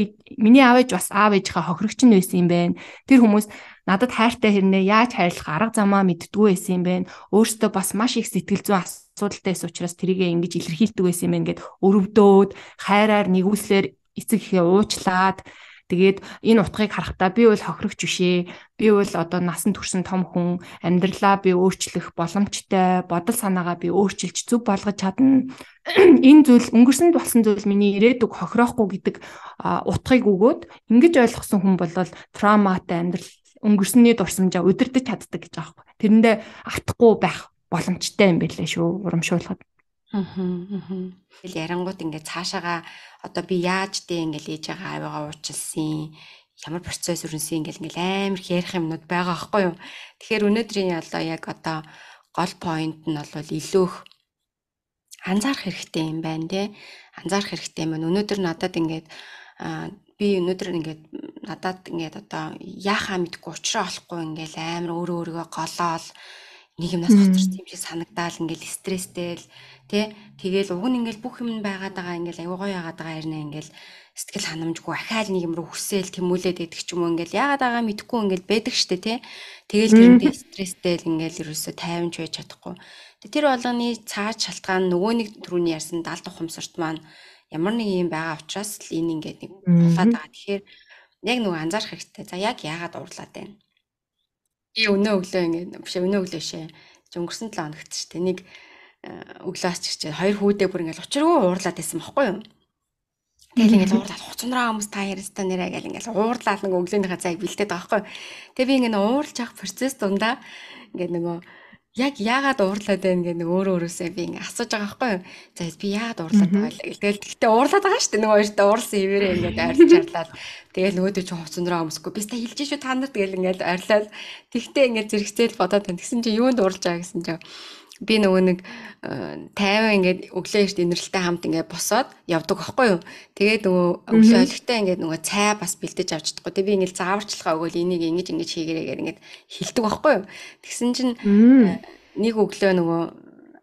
Миний аав ээж бас аав ээжийнхээ хохирогч нь байсан юм байна. Тэр хүмүүс надад хайртай хэрнээ яаж хайрлах арга замаа мэддгүй байсан юм бэ? Өөртөө бас маш их сэтгэл зүйн асуудалтай байсан учраас тэрийг ингэж илэрхийлдэг байсан юм байна гэд өрөвдөөд хайраар нэгүүлсээр эцэг ихээ уучлаад тэгээд энэ утгыг харахтаа би бол хохирогч бишээ. Би бол одоо насан турш том хүн, амьдралаа би өөрчлөх боломжтой, бодол санаагаа би өөрчилж зүг болгож чадна. *clears throat* Энэ зүйл өнгөрсөнд болсон зүйл миний ирээдүг хохироохгүй гэдэг утгыг өгөөд ингэж ойлгосон хүн бол трауматай амьдрал өнгөрсөний дурсамжаа удирдах чаддаг гэж аахгүй. Тэрэндээ автахгүй байх боломжтой юм билээ шүү урамшуулгад. Тэгэл ярингууд ингээд цаашаага одоо би яаж дээ ингээд ээж байгаа авигаа уучлсан ямар процесс өрнсөн ингээд ингээд амар их ярих юмнууд байгаа аахгүй юу. Тэгэхээр өнөөдрийн ялла яг одоо гол поинт нь бол илөөх анзаарах хэрэгтэй юм байна те. Анзаарах хэрэгтэй маань өнөөдөр надад ингээд би өнөөдөр ингээд надад ингээд одоо яахаа мэдгүй уучраа олохгүй ингээд амар өөрөө өөрийгөө голоол нэг юмнаас хоцорсон юм шиг санагдаал ингээл стресстэй л тий тэгэл уг нь ингээл бүх юм байгаад байгаа ингээл аюу гоё яагаад байгаа ярина ингээл сэтгэл ханамжгүй ахаал нэг юм руу хүсэл тэмүүлээд идэх ч юм уу ингээл яагаад байгаа мэдхгүй ингээл байдаг штэ тий тэгэл тэрэндээ стресстэй л ингээл ерөөсөө тайванч байж чадахгүй тэр болгоны цааш шалтгаан нөгөө нэг түрүүний ярьсан 70 тухамсарт маань ямар нэг юм байгаа учраас л энэ ингээд нэг булаад байгаа тэгэхээр яг нөгөө анзаарах хэрэгтэй за яг яагаад уурлаад байна би э, өнөө өглөө ингэ биш өнөө өглөө шээ. Өнгөрсөн 7 хоногт шүү дээ. Нэг э, өглөөс ч гэж хоёр хүүдээ бүр ингээл учиргүй уурлаад байсан бохоггүй юу? Тэгэл ингээл уурлаад хуцундраа хүмүүс та ярстаа нэрэ гэл ингээл уурлаад нэг өглөөнийхөө цайг бэлдээд байгаа байхгүй. Тэгээ би ингээд уурлж авах процесс дундаа ингээд нөгөө яг яагаад уурлаад байна гэх нэг өөр өөрөөсөө би ингээ асууж байгаа байхгүй юу. За би яагаад уурлаад байгаа вэ? Тэгэл тэгтээ уурлаад байгаа шүү дээ. Нөгөө хоёртаа уурсан ивэрээ ингээ арилж харлаад тэгэл нөгөөдөө ч хувцсандраа өмсөхгүй. Би та хэлж шүү та нарт тэгэл ингээ арилаад тэгтээ ингээ зэрэгцээл бодоод тань. Тэгсэн чи юунд уурлаж байгаа гэсэн чинь би нөгөө нэг э, тайван ингээд өглөө эрт инэрлэлтэй хамт ингээд босоод явдаг аахгүй юу. Тэгээд нөгөө өглөө өлегтэй ингээд нөгөө цай бас бэлдэж авч чадахгүй. Тэгээд би ингээд зааварчлахаа өгөөл энийг ингэж ингэж хийгээрэй гэдэг ингээд хилдэг аахгүй юу. Тэгсэн чинь э, нэг өглөө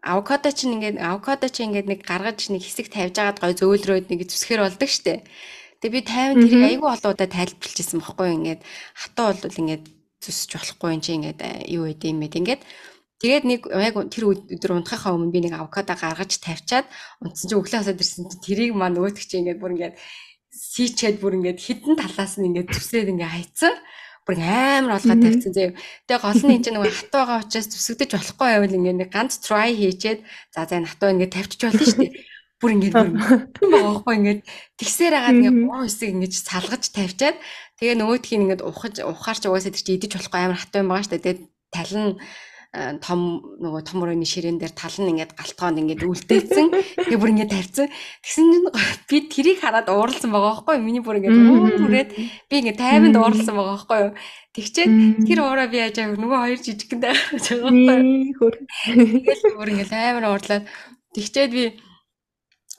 нөгөө авокадо чинь ингээд авокадо чинь ингээд нэг гаргаж нэг хэсэг тавьж агаад гой зөөлрөөд нэг зүсгэр болдог штэ. Тэгээ би тайван тэрийг айгүй олон удаа тайлбарлаж ирсэн баггүй ингээд хатуу бол ингээд зүсэж болохгүй юм чи ингээд э, юу өгд юм бэ ингээд Тэгээд нэг яг тэр өдөр унтахаа өмнө би нэг авокадо гаргаж тавьчаад унтсан чинь өглөө хасаад ирсэн чинь тэрийг маань нөгөөтгч ингээд бүр ингээд сичээд бүр ингээд хідэн талаас нь ингээд төсөөд ингээд хайцсан. Бүр амар олгоод тавьсан заяа. Тэгээ гол нь энэ чинь нөгөө хат байгаа учраас төсөгдөж болохгүй байвал ингээд нэг ганц try хийчээд за за хатуу ингээд тавьчих болно шүү дээ. Бүр ингээд бүр баахгүй ингээд тэгсээр агаад ингээд буруу хэсэг ингээд салгаж тавьчаад тэгээ нөгөөтхийн ингээд ухаж ухаарч угаасаа тэр чинь идэж болохгүй амар хатуу юм байгаа шүү дээ. Тэгээ талн Э, том нөгөө том өрөөний ширээн дээр тал нь ингээд галтгоонд ингээд үлдээсэн. Тэгээ бүр ингээд тавьсан. Тэгсэн чинь би тэрийг хараад ууралсан байгаа байхгүй юу? Миний бүр ингээд үрээд би ингээд тайманд ууралсан байгаа байхгүй юу? Тэгчээд тэр уураа би яаж аа нөгөө хоёр жижигхэн дайгаж байгаа байхгүй юу? Тэгэл бүр ингээд амар уурлаад тэгчээд би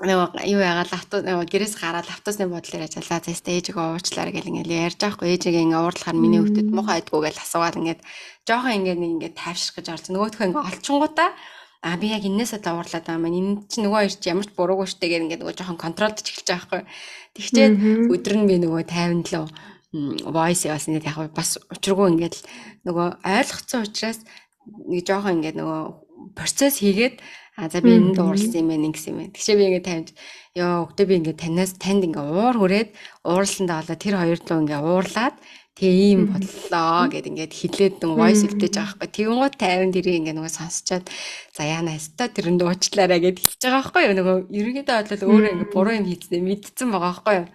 нөгөө юу яагаад авто нөгөө гэрээс гараад автобусны бодлоор ажиллаа. Тэстэ ээжигээ уучлаар гэл ингээл ярьж байхгүй ээжигээ ингээ уурлахаар миний хөвгөд муухай айдгүй гэл асуувал ингээд жоохон ингээ нэг ингээ тайвшрах гэж орж нөгөөхөө ингээ олчингуудаа а би яг энээсээ л уурлаад байгаа маань энэ чинь нөгөө ирч ямар ч буруугүй штэ гэл ингээ нөгөө жоохон контролд ч эхэлж байгаа байхгүй. Тэгчээд өдөр нь би нөгөө 57 voice яваасан дээр яг бас учиргүй ингээд нөгөө ойлгоцсон учраас нэг жоохон ингээд нөгөө процесс хийгээд А за би энэ дууралсан юм байна гэсэн юм байна. Тэгшээ би ингээд тавьж ёо өгдөө би ингээд танаас танд ингээд уур хүрээд уурландаа болоо тэр хоёр лөө ингээд уурлаад тэгээ ийм боллоо гэд ингээд хилээд нэг voice өвдөж байгаа байхгүй. Тэгвэл тайван тэрийг ингээд нөгөө сонсчоод за яана өстө тэр нь дуучлаарэ гэд хэлж байгаа байхгүй юу. Нөгөө ерөнхийдөө бол өөрөө ингээд буруу юм хийснэ мэдсэн байгаа байхгүй юу.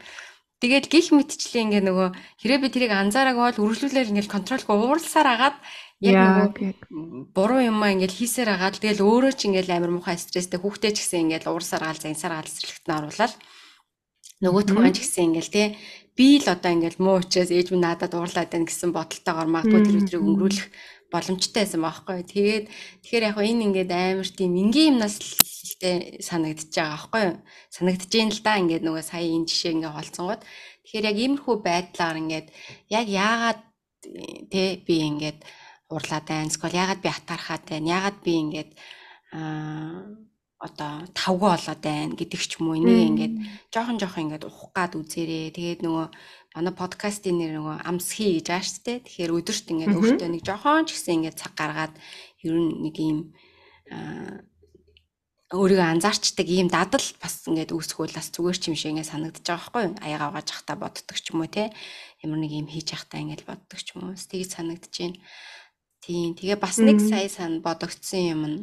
Тэгэл гих мэдчлээ ингээ нөгөө хэрэг би тэрийг анзаараагүй бол үргэлжлүүлээр ингээл контролгүй ууралсаар агаад Яг нэг буруу юм аа ингээл хийсээр агаал тэгэл өөрөө ч ингээл амар муухай стресстэй хүүхдээ ч гэсэн ингээл уур саргаал зэн саргаал эсрэлэгтэн оруулаад нөгөөтх маань ч гэсэн ингээл тий би л одоо ингээл муу учраас ээж минь надад уурлаад байна гэсэн бодолтойгоор магадгүй тэр өдрийг өнгөрүүлэх боломжтой байсан баахгүй. Тэгээд тэгэхээр яг энэ ингээд амар тийм энгийн юмнаас л ихтэй санагдчихж байгаа байхгүй юу? Санагдж ийн л да ингээд нөгөө сая энэ жишээ ингээд холцонгод. Тэгэхээр яг иймэрхүү байдлаар ингээд яг яагаад тэ би ингээд уурлаад байна. Эсвэл ягаад би атаархаад байна? Ягаад би ингээд аа одоо тавгүй болоод байна гэдэг ч юм уу энийг ингээд жоохон жоохон ингээд ухах гад үзээрээ тэгээд нөгөө манай подкастын нэр нөгөө амсхи гэж ааш штэ тэгэхээр өдөрт ингээд өөртөө нэг жоохон ч гэсэн ингээд цаг гаргаад ер нь нэг ийм өөрийгөө анзаарчдаг ийм дадал бас ингээд үүсэхгүй бас зүгээр ч юм шиг ингээд санагдаж байгаа байхгүй аяга угааж ахта боддог ч юм уу те ямар нэг ийм хийж ахта ингээд боддог ч юм уу тэгж санагдаж байна Тийм. Тэгээ бас нэг сая сан бодогдсон юм нь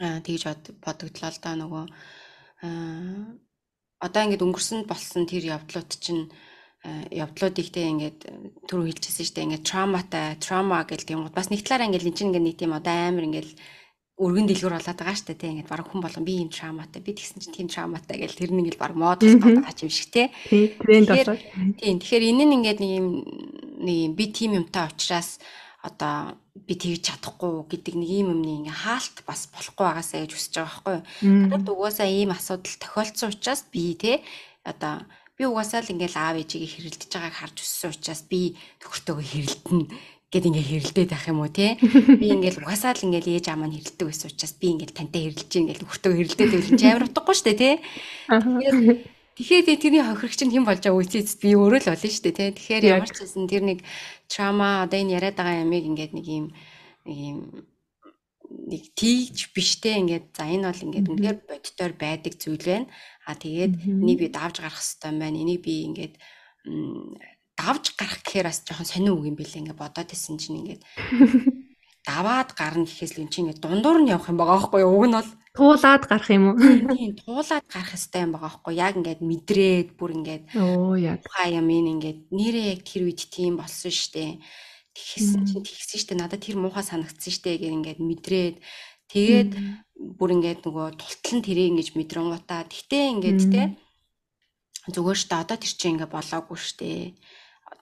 аа тэгж бодогдлоо л да нөгөө аа одоо ингээд өнгөрсөнд болсон тэр явдлууд чинь явдлуудыгтэй ингээд түрүү хэлчихсэн шүү дээ ингээд трауматай траума гэдэг юм уу бас нэг талаараа ингээд энэ чинь ингээд нийт юм одоо амар ингээд өргөн дэлгүр болоод байгаа шүү дээ тийм ингээд баг хүн болгон би юм трауматай би тэгсэн чинь тийм трауматай гэж тэр нэг л баг мод болоод байгаа юм шиг тийм тренд болоод тийм тэгэхээр энэ нь ингээд нэг юм нэг юм би тийм юмтай уучраас одоо би тэгж чадахгүй гэдэг нэг юм юмний ингээ хаалт бас болохгүй байгаасаа гэж үсэж байгаа байхгүй. Надад угаасаа ийм асуудал тохиолдсон учраас би те одоо би угаасаа л ингээл аав ээжигээ хэрэлдэж байгааг харж өссөн учраас би төгөртөөгөө хэрэлдэнэ гэд ингээ хэрэлдээд байх юм уу те би ингээл угаасаа л ингээл ээж аамаа хэрэлдэг байсан учраас би ингээл тантай хэрэлж ингээл өгтөө хэрэлдээд байл чи амар утгагүй штэ те Тэгэхээр тэрний хохирогч нь хэн болж байгааг үзээд би өөрөө л болно шүү дээ тий. Тэгэхээр ямар ч хэлсэн тэр нэг трама одоо энэ яриад байгаа ямиг ингээд нэг юм нэг юм нэг тийж биштэй ингээд за энэ бол ингээд үнээр боддоор байдаг зүйл байна. А тэгээд энийг би давж гарах хэвээр байна. Энийг би ингээд давж гарах гэхээр бас жоохон сонио үг юм билээ ингээд бодоод исэн чинь ингээд *laughs* даваад гарна гэхээс л эн чинь ингээд дундуур нь явах юм байгаа байхгүй юу? Уг нь бол туулаад гарах юм уу? *laughs* Тийм, туулаад гарах хэрэгтэй юм байгаа байхгүй юу? Яг ингээд мэдрээд бүр ингээд оо яа. Тухай юм ингээд нэрээ яг тэр үед тийм болсон шүү дээ. Тэгсэн чинь тэгсэн шүү дээ. Надад тэр муухай санагдсан шүү дээ гэр ингээд мэдрээд тэгээд бүр ингээд нөгөө тултал нь тэрийг ингэж мэдрэнгуудаа. Гэтэ ингээд те зүгээр шүү дээ. Одоо тэр чинь ингээд болоогүй шүү дээ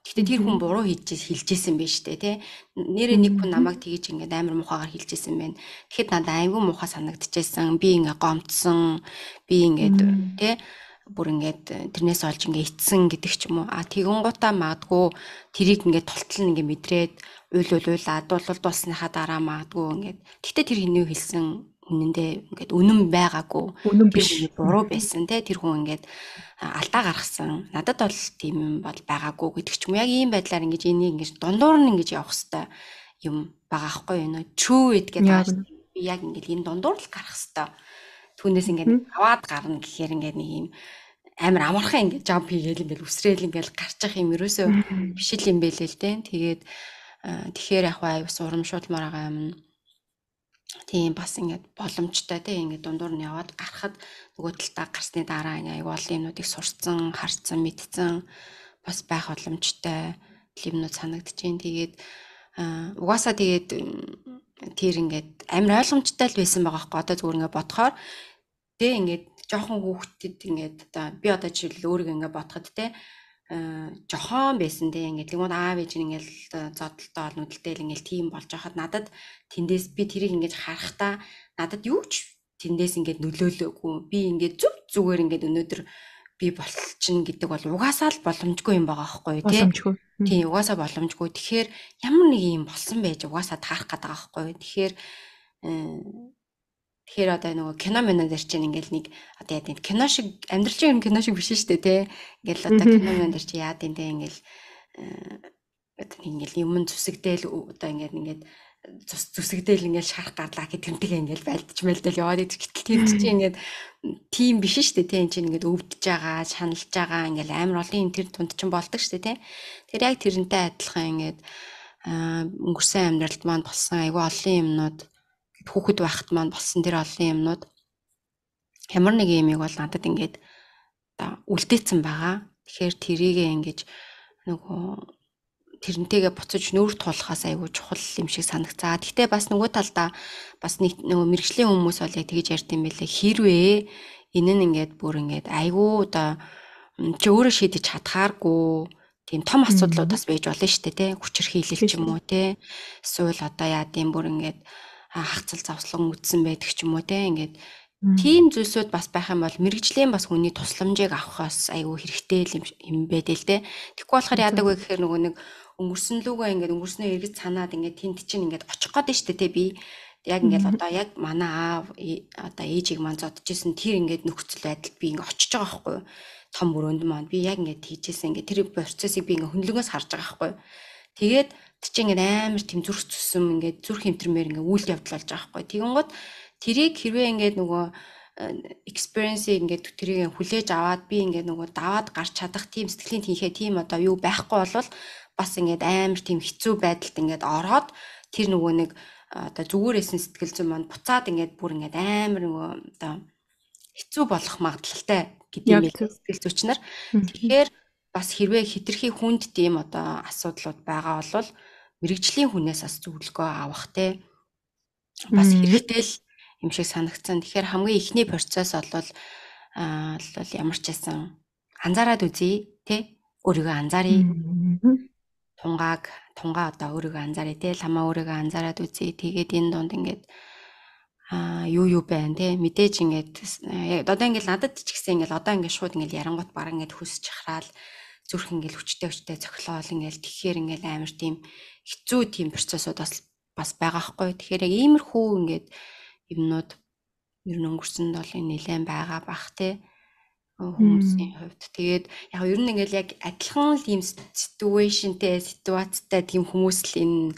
Гэхдээ тэр хүн буруу хийж хэлжсэн байж тээ тий. Нэрээ нэг хүн намайг тгийж ингээд амар мухагаар хэлжсэн байна. Тэгэхэд надад аймгүй муха санагдчихсан. Би ингээд гомдсон. Би ингээд тий бүр ингээд э, тэрнээс олж ингээд ицсэн гэдэг ч юм уу. А тэгэн гутаа магадгүй тэрийг ингээд толтол нь ингээд мэдрээд уйл уйлаа дуулуулдуулсныхаа дараа магадгүй ингээд. Гэтэ тэр хэнийг хэлсэн үнэндээ ингээд үнэн байгаагүй үнэн биш буруу байсан те тэр хүн ингээд алдаа гаргасан надад бол тийм юм бол байгаагүй гэдэг ч юм яг ийм байдлаар ингээд энийг ингээд дундуур нь ингээд явах хэвээр юм байгаа аахгүй юу чүү гэдгээд би яг ингээд энэ дундуур л гарах хэвээр түүнээс ингээд аваад гарна гэхээр ингээд нэг юм амар амархан ингээд jump хийгээл ингээд үсрээл ингээд гарч явах юм ерөөсөө биш л юм бэлээ л те тэгээд тэгэхээр яг хаа аюус урамшуулмаар байгаа юм нь Тийм бас ингээд боломжтой тийм ингээд дундуур нь яваад гарахад нөгөө талдаа гарсны дараа аягүй олон юмнуудыг сурцсан, харцсан, мэдсэн бас байх боломжтой юмнууд санагдчихээн. Тэгээд угаасаа тэгээд тэр ингээд амар ойлгомжтой л байсан байгаа хөөе. Одоо зүгээр ингээд бодохоор тэг ингээд жоохон хүүхдэд ингээд одоо би одоо жишээл өөрийгөө ингээд бодоход те жохон байсан те ингээд лимон аав ээж нь ингээд э, зодтолтой ол нүдэлтэл ингээд тийм болж байхад надад тэндээс би тэрийг ингээд харахта надад юу ч тэндээс ингээд нөлөөлөөгүй би ингээд зүг зүгээр ингээд өнөөдөр би болчихно гэдэг бол угаасаа л боломжгүй юм байгаа байхгүй тий боломжгүй тий угаасаа боломжгүй тэгэхээр ямар нэг юм болсон байж угаасаа таарах гэдэг байгаа байхгүй тэгэхээр э, Тэгэхээр одоо нөгөө кино мэнэдэр чинь ингээл нэг одоо яа гэвэл кино шиг амьдрал чинь кино шиг биш шүү дээ тий. Ингээл одоо кино мэнэдэр чи яа гэвэл ингээл э, одоо ингээл юм зүсэгдэл одоо ингээд ингээд зүс зүсэгдэл ингээл шарах гарлаа гэх тэмдэг ингээл байлдж мэлдэл яваад идэх гэтэл тэр *laughs* чинь ингээд тийм биш шүү дээ тий. Энд чинь ингээд өвдөж байгаа, шаналж байгаа ингээл амар олон энэ тэр тунд чинь бол ตก шүү дээ тий. Тэр яг тэрнтэй адилхан ингээд э, өнгөрсөн амьдралд маань болсон айгүй олон юмнууд хүүхэд байхад маань болсон тэр олон юмнууд ямар нэг юмыг бол надад ингээд үлдээсэн байгаа. Тэгэхээр тэрийгээ ингэж нөгөө тэрнтэйгээ буцаж нүүр тулахаас айгүй чухал юм шиг санагцаа. Гэхдээ бас нөгөө талдаа бас нэг нөгөө мэрэгжлийн хүмүүс бол яг тэгж ярьд юм билэ. Хэрвээ энэ нь ингээд бүр ингээд айгүй одоо чи өөрөө шийдэж чадхааргүй тийм том асуудлууд бас байж болно шүү дээ тий. Хүчрхийлэл ч юм уу тий. Эсвэл одоо яа гэм бүр ингээд хагцал завслан үтсэн байдаг ч юм уу те ингээд тийм зүйлсүүд бас байх юм бол мэрэгжлийн бас хүний тусламжийг авахаас айгүй хэрэгтэй юм байдэл те. Тэгэхгүй болохоор яадаг вэ гэхээр нөгөө нэг өнгөрсөн лүгөө ингээд өнгөрснөө эргэж санаад ингээд тэнд чинь ингээд очих гээд штэ те би яг ингээд одоо яг манай аав э, одоо ээжийг маань зодж исэн тэр ингээд нөхцөл байдалд би ингээд очиж байгаа байхгүй юу? Том өрөөнд маань би яг ингээд хийжсэн ингээд тэр процессыг би ингээд хөндлөнгөөс харж байгаа байхгүй юу? Тэгээд чи ингээд амар тийм зүрх цусм ингээд зүрх хэмтрмээр ингээд үйл явдал болж байгаа байхгүй. Тэгэн гот тэрийг хэрвээ ингээд нөгөө э, experience ингээд тэрийг хүлээж аваад би ингээд нөгөө даваад гарч чадах тийм сэтгэлийн тинхээ тийм одоо юу байхгүй болвол бас ингээд амар тийм хэцүү байдалд ингээд ороод тэр нөгөө нэг э, одоо зүгээрсэн сэтгэл зүйн маань буцаад ингээд бүр ингээд амар нөгөө одоо хэцүү болох магадлалтай гэдэг юм сэтгэл зүйч нар. Тэгэхээр бас хэрвээ хитрхи хүнд тийм одоо асуудлууд байгаа бол мэрэгжлийн хүнээс бас зөвлөгөө авах те бас хэрэгтэй л юм шиг санагдсан. Тэгэхээр хамгийн эхний процесс бол аа бол ямар ч байсан анзаараад үзье те өөрийгөө анзаарыг тунгааг тунгаа одоо өөрийгөө анзаарыг те ламаа өөрийгөө анзаараад үзье. Тэгээд энэ донд ингээд а юу юу байна те мэдээж ингээд э, одоо ингээд надад ч гэсэн ингээд одоо ингээд шууд ингээд ярангуут баг ингээд хөлсч хараал зүрх ингээд хүчтэй хүчтэй цохлоол ингээд тэгэхээр ингээд амар тийм хэцүү тийм процессууд бас бас байгаа хгүй. Тэгэхээр яг иймэрхүү ингээд юмнууд ер нь өнгөрсөнд бол нэлээд байгаа бах те хүмүүсийн хувьд. Тэгээд яг ер нь ингээл яг адилхан л ийм ситүэйшнтэй ситуацтай тийм хүмүүс л энэ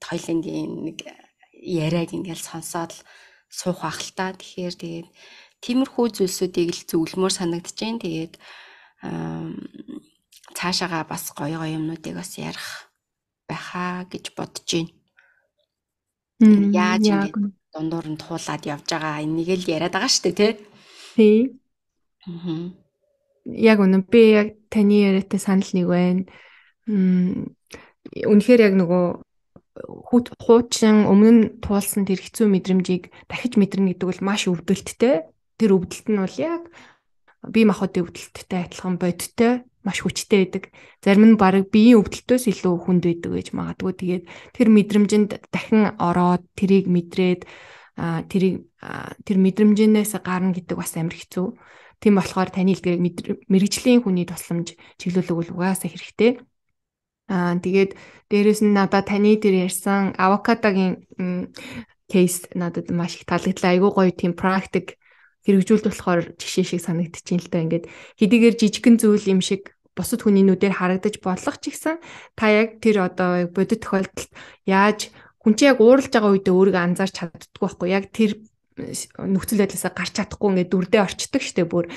хоёлынгийн нэг яриаг ингээл сонсоод л суух ахaltaа. Тэгэхээр тэгээд тиймэрхүү зүйлсүүдийг л зөвлөмөр санагдчихээн. Тэгээд цаашаага бас гоё гоё юмнуудыг бас ярих байхаа гэж бодож байна. Яаж ингэ дундуур нь туулаад явж байгаа энийг л яриад байгаа шүү дээ тий. Тий. Аа. Яг үнэн би яг таны яриатай санал нэг байна. Үнэхээр яг нөгөө хүүт хуучин өмнө нь туулсан тэр хэцүү мэдрэмжийг дахиж мэдэрнэ гэдэг бол маш өвдөлттэй. Тэр өвдөлт нь бол яг бие махбодын өвдөлттэй адилхан бодиттой маш хүчтэй байдаг. Зарим нь баг биеийн өвдөлтөөс илүү хүнд байдаг гэж магадгүй. Тэгээд тэр мэдрэмжинд дахин ороод тэрийг мэдрээд тэрийг тэр мэдрэмжнээс гарна гэдэг бас амар хэцүү. Тийм болохоор таны хэлдгээр мэрэгжлийн хүний тусламж чиглүүлэг бол угаасаа хэрэгтэй. Аа тэгээд дээрэс нь надад таны тэр ярьсан авокадогийн кейс надад маш их таалагдлаа. Айгуу гоё тийм практик хэрэгжүүлд болохоор жишээ шиг санагдчихээн л да ингээд хэдийгээр жижигхэн зүйл юм шиг бусад хүний нүдээр харагдаж бодлох ч ихсэн та яг тэр одоо бодит тохиолдолд яаж хүн чинь яг ууралж байгаа үедээ өөрийгөө анзаарч чаддгүй байхгүй яг тэр нөхцөл байдлаасаа гарч чадахгүй ингээд дүрдээ орчдөг штэ бүр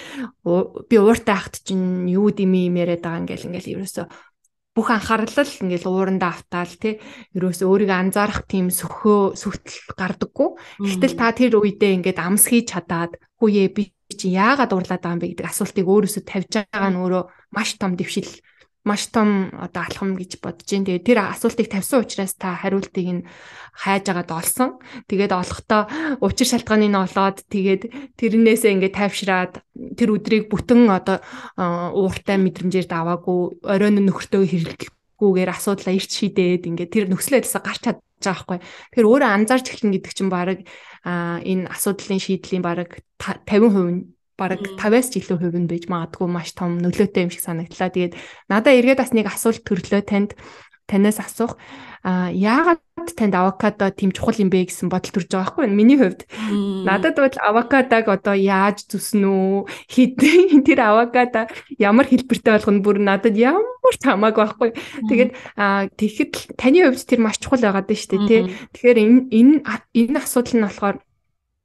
би ууртай ахт чинь юу дими юм яриад байгаа ингээл ингээл ерөөсөө бүх анхаарал л ингээл ууранда автаал тий ерөөсөө өөрийгөө анзаарах тийм сөхөө сүхтэл гардаггүй. Гэтэл та тэр үедээ ингээд амс хийж чадаад хүүе би чи яагаад уурлаад байгаа юм бэ гэдэг асуултыг өөрөөсөө тавьж байгаа нь өөрөө маш том дэвшил маш том одоо алхам гэж бодож जैन. Тэгээд тэр асуултыг тавьсан учраас та хариултыг нь хайж агаад олсон. Тэгээд олохдоо учир шалтгааныг нь олоод тэгээд тэрнээсээ ингээд тайвшираад тэр өдрийг бүтэн одоо ууртай мэдрэмжээр даваагүй оройн нөхөртөө хэрэглэхгүйгээр асуудлаа ирч шидээд ингээд тэр нөхцөл байдлаас гарч чадж байгаа байхгүй. Тэгэхээр өөрөө анзаарч эхлэн гэдэг чинь баг энэ асуудлын шийдлийн баг 50% бараг 50-аас ч илүү хувь нь бийж магадгүй маш том нөлөөтэй юм шиг санагдлаа. Тэгээд надаа эргээд бас нэг асуулт төрлөө танд танаас асуух а яагаад танд авокадо тийм чухал юм бэ гэсэн бодол төрж байгаа байхгүй миний хувьд надад бол авокадог одоо яаж зүснэ үү хэдэн *laughs* тэр авокадо ямар хэлбэртэй болгоно бүр надад ямар ч хамаагүй байхгүй тэгээд тэгэхэд таны хувьд тэр маш чухал байгаад байна шүү дээ тий Тэгэхээр энэ энэ энэ асуудал нь болохоор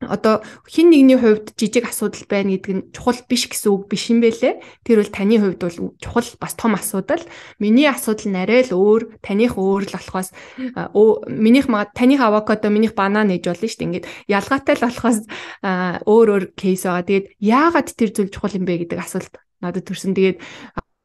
одоо хин нэгний хувьд жижиг асуудал байна гэдэг нь чухал биш гэсэн үг биш юм бэлээ. Тэр бол таны хувьд бол чухал бас том асуудал. Миний асуудал нь арай л өөр, таних өөр л болохоос минийх мага таних авокадо, минийх банан гэж болно шүү дээ. Ингээд ялгаатай л болохоос өөр өөр кейс байгаа. Тэгээд яагаад тэр зүйл чухал юм бэ гэдэг асуулт надад төрсөн. Тэгээд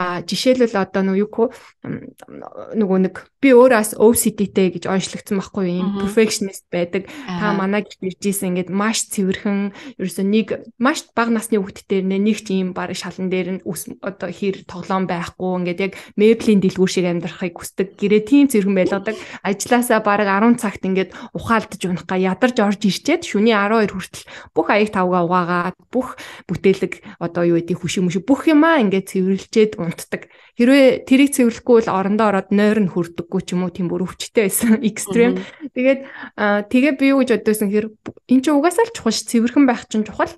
А жишээлбэл одоо нөгөө юу нөгөө нэг би өөр бас OCD-тэй гэж онцлогдсон байхгүй юм. Perfectionist байдаг. Та манай гэж иржсэн ингээд маш цэвэрхэн ерөөсөө нэг маш бага насны хүүхдтэй нэг ч ийм баг шалан дээр нь одоо хэр тоглоом байхгүй ингээд яг меблийн дэлгүүр шиг амьдрахыг хүсдэг. Гэрээ тийм цэвэрхэн байлгадаг. Ажлаасаа бараг 10 цагт ингээд ухаалтж унахга ядарч орж ирчээд шөнийн 12 хүртэл бүх аяг тавга угаагаад бүх бүтээлэг одоо юу гэдэг хүшиг мүшиг бүх юмаа ингээд цэвэрлжээд амтдаг. Хэрвээ тэрийг цэвэрлэхгүй бол орондоо ороод нойр нь хүрдэггүй ч юм уу тийм бүр өвчтэй байсан. *laughs* Экстрим. Тэгээд тэгээ би юу гэж боддогсэн хэр эн чинь угаасаа л чухал ш цэвэрхэн байх чинь чухал.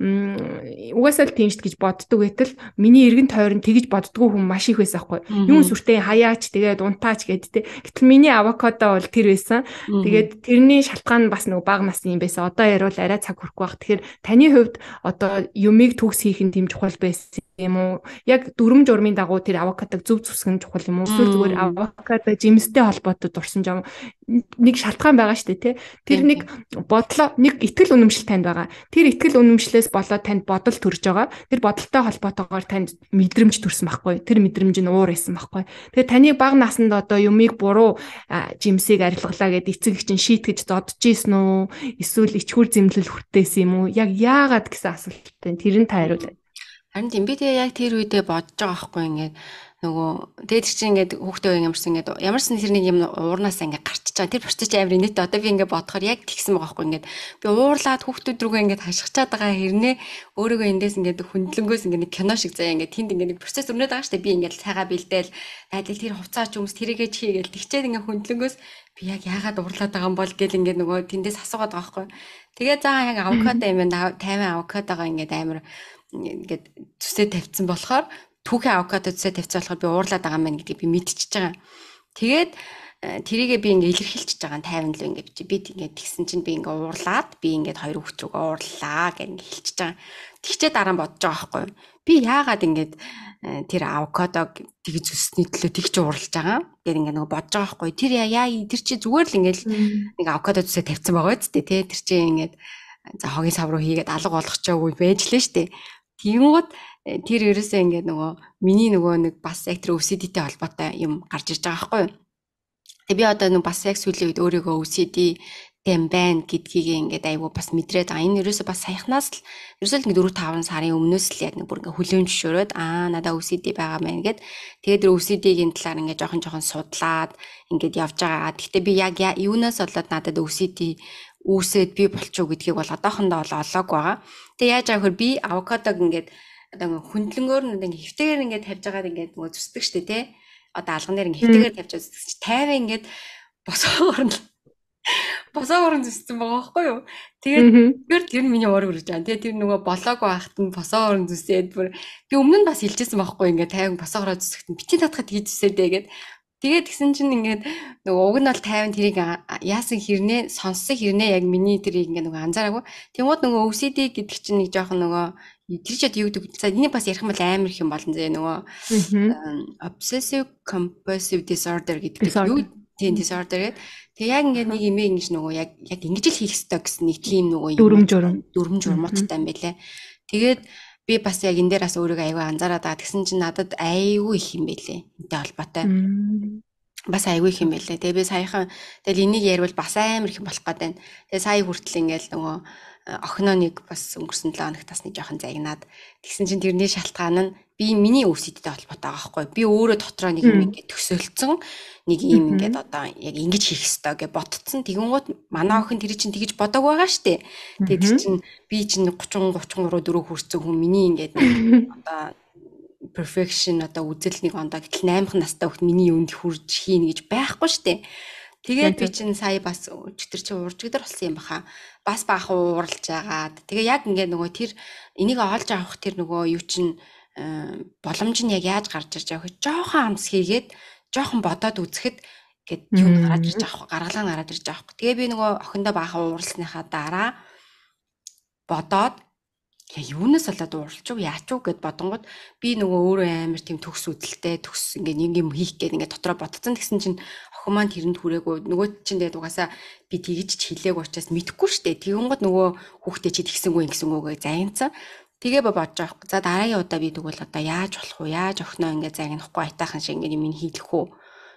Угаасаа л тиймшд гэж боддог гэтэл миний эргэн тойрон тэгж боддггүй хүн маш их байсан хгүй. Юу сүртэй хаяач тэгээд унтаач гэдтэй. Гэтэл миний авокадо бол тэр байсан. Тэгээд тэрний шалтгаан нь бас нэг баг насны юм байсан. Одоо ярил арай цаг хүрхгүй баг. Тэгэхээр таны хувьд одоо юмыг төгс хийх нь тийм чухал байсан юм уу? Яг дүрм журмын дагуу тэр авокадог зөв зүсгэн чухал юм уу? Эсвэл зүгээр авокадо жимстэй холбоотой дурсан юм нэг шалтгаан байгаа шүү дээ, тэ. Тэр нэг бодлоо, нэг ихтгэл үнэмшил танд байгаа. Тэр ихтгэл үнэмшлээс болоод танд бодол төрж байгаа. Тэр бодолтой холбоотойгоор танд мэдрэмж төрсөн байхгүй. Тэр мэдрэмж нь уур исэн байхгүй. Тэгээ таны баг насанд одоо юмыг буруу жимсийг арилгалаа гэд эцэг эгчин шийтгэж додж исэн үү? Эсвэл ичхүр зэмлэл хүртээсэн юм уу? Яг яагаад гэсэн асуулт байна. Тэр нь тааруулаа. Харин тийм би тэгээ яг тэр үедээ бодож байгаа байхгүй ингээд нөгөө тэгээд чи ингээд хүүхдээ ямарсан ингээд ямарсан тэр нэг юм уурнаас ингээд гарчиж байгаа. Тэр процесс амар нэтэ одоо би ингээд бодохоор яг тэгсэн байгаа байхгүй ингээд би уурлаад хүүхдүүд рүүгээ ингээд хашгичаад байгаа хэрнээ өөрийгөө эндээс ингээд хөндлөнгөөс ингээд нэг кино шиг заяа ингээд тэнд ингээд нэг процесс өрнөд байгаа штэ би ингээд цайгаа бэлдээл тайлбар тэр хувцаач юмс тэрийгээ чи хийгээл тэгчээд ингээд хөндлөнгөөс би яг яагаад уурлаад байгаа юм бол гэл ингээд нөгөө тэндээс асуугаад байгаа байхгүй. Тэгээ заа яг авокадо юм байна тайван авокадогоо ингээд амар ингээд зүсээ тавьсан болохоор түүхэн авокадо зүсээ тавьсан болохоор би уурлаад байгаа юм гэдгийг би мэдчихэж байгаа. Тэгээд э, тэрийгээ би ингээ илэрхийлчихэж байгаа тайван л ингээ би ингээ тэгсэн чинь би ингээ уурлаад би ингээ хоёр хүүхд рүү уурлаа гэж ингээ хэлчихэж байгаа. Тэгчээ дараа нь бодож байгаа байхгүй юу? Би яагаад ингээд э, тэр авокадог тэгж өссөний төлөө тэгж уурлж байгаа гэд ингээ нэг бодож байгаа байхгүй юу? Тэр яа тэр чи зүгээр л ингээ нэг авокадо зүсээ тавьсан байгаа үст тий тэр чи ингээ э, за хогийн сав руу хийгээд алга болгочихоогүй байж лээ штэ. Тэгэнгүүт э, тэр ерөөсөө ингээд нөгөө миний нөгөө нэг бас яг тэр OCD-тэй холбоотой юм гарч ирж байгаа байхгүй юу? Тэг би одоо нэг бас яг сүүлийн үед өөрийгөө OCD гэм байна гэдгийг ингээд айгүй бас мэдрээд байгаа. Энэ ерөөсөө бас саяхнаас л ерөөсөө нэг 4 5 сарын өмнөөс л яг нэг бүр ингээд хүлэн зөвшөөрөөд аа надаа OCD байгаа мэн гэд тэгээд OCD-гийн талаар ингээд жоохон жоохон судлаад ингээд явж байгаа. Гэхдээ би яг юунаас болоод надад OCD үүсээд би болчих уу гэдгийг бол одоохондоо бол олоог байгаа. Тэгээ яаж аа хөр би авокадог ингээд одоо хөндлөнгөөр нь ингээд хөвтэйгээр ингээд тавьж байгаад ингээд нөгөө зүсдэг штэ тий. Одоо алганаар ингээд хөвтэйгээр тавьж байгаа зүсдэг чи тайван ингээд босоогоор нь *laughs* босоогоор нь зүссэн байгаа байхгүй юу. Тэгээд тэр миний уур үрж байгаа. Тэгээд тэр нөгөө болоог байхад нь босоогоор нь зүсээд бүр би өмнө нь бас хэлчихсэн байхгүй ингээд тайван босоогороо зүсэхэд бити татхад хийж зүсээд тэгээд Тэгээд гисэн чинь ингээд нөгөө уг нь бол 50 тэрийг яасан хэрнээ сонссон хэрнээ яг миний тэрийг ингээд нөгөө анзаараагүй. Тэнгууд нөгөө OCD гэдэг чинь нэг жоохон нөгөө тэр ч яд юу гэдэг. За энийг бас ярих юм бол амар их юм болно зэ нөгөө obsessive compulsive disorder гэдэг юу тийм disorder гэдэг. Тэгээ яг ингээд нэг имэ ингэж нөгөө яг яг ингэж л хийх ёстой гэсэн нэг тийм нөгөө дүрм журм дүрм журмуудтай юм байлаа. Тэгээд би бас яг энэ дээр бас өөрийгөө аягүй анзаараад байгаа. Тэгсэн чинь надад аягүй их юм байлээ. Энтэй холбоотой. Бас аягүй их юм байлээ. Тэгээ би саяхан тэгэл энийг ярил бас амар их юм болох гээд байна. Тэгээ сая хүртэл ингээл нөгөө охиноо нэг бас өнгөрсөн 7 хоногт бас нэг жоохон загнаад тэгсэн чинь тэрний шалтгаан нь би миний өвсөдтэй холбоотой байгаа хгүй би өөрөө дотроо нэг юм ингэ төсөөлцөн нэг юм ингээд одоо яг ингэж хийх ёстой гэж бодцсон тэгэнгүүт манай охин тэр чинь тэгэж бодог байгаа штэ тэгээд тэр чинь би чинь 30 33 4 хүрсэн хүн миний ингээд одоо perfection одоо үзэл нэг ондоо гэтэл 8 настай хөлт миний юунд хүрж хийнэ гэж байхгүй штэ тэгээд би чинь сая бас өчтөр чи уржигдэр болсон юм баха бас баахан уралж агаад тэгээ яг ингээд нөгөө тэр энийг олж авах тэр нөгөө юу чинь э, боломж нь яг яаж гарч ирж байгааг жоохон амс хийгээд жоохон бодоод үзэхэд гээд юм гараад ирж авах гаргалаа гараад ирж авах. Тэгээ би нөгөө охиндоо баахан ууралсныхаа дараа бодоод яа юунаас болоод уралч уу яач уу гэд бодонгод би нөгөө өөрөө амар тийм төгс үдэлтэй төгс ингээ нэг юм хийх гээд ингээ дотроо бодцсон тэгсэн чинь охин маань тэрэнд хүрээгүй нөгөө чинь тэгээд угаасаа би тэгж ч хилээг учраас мэдэхгүй штэ тэгэн гот нөгөө хүүхдээ чи тэгсэнгүй ингэсэнгүйгээ заянцсан Тэгээ ба бодож байгаа. За дараагийн удаа би тэгвэл одоо яаж болох вэ? Яаж охиноо ингээ загнахгүй айтаахан шиг ингээ юм хийлэх үү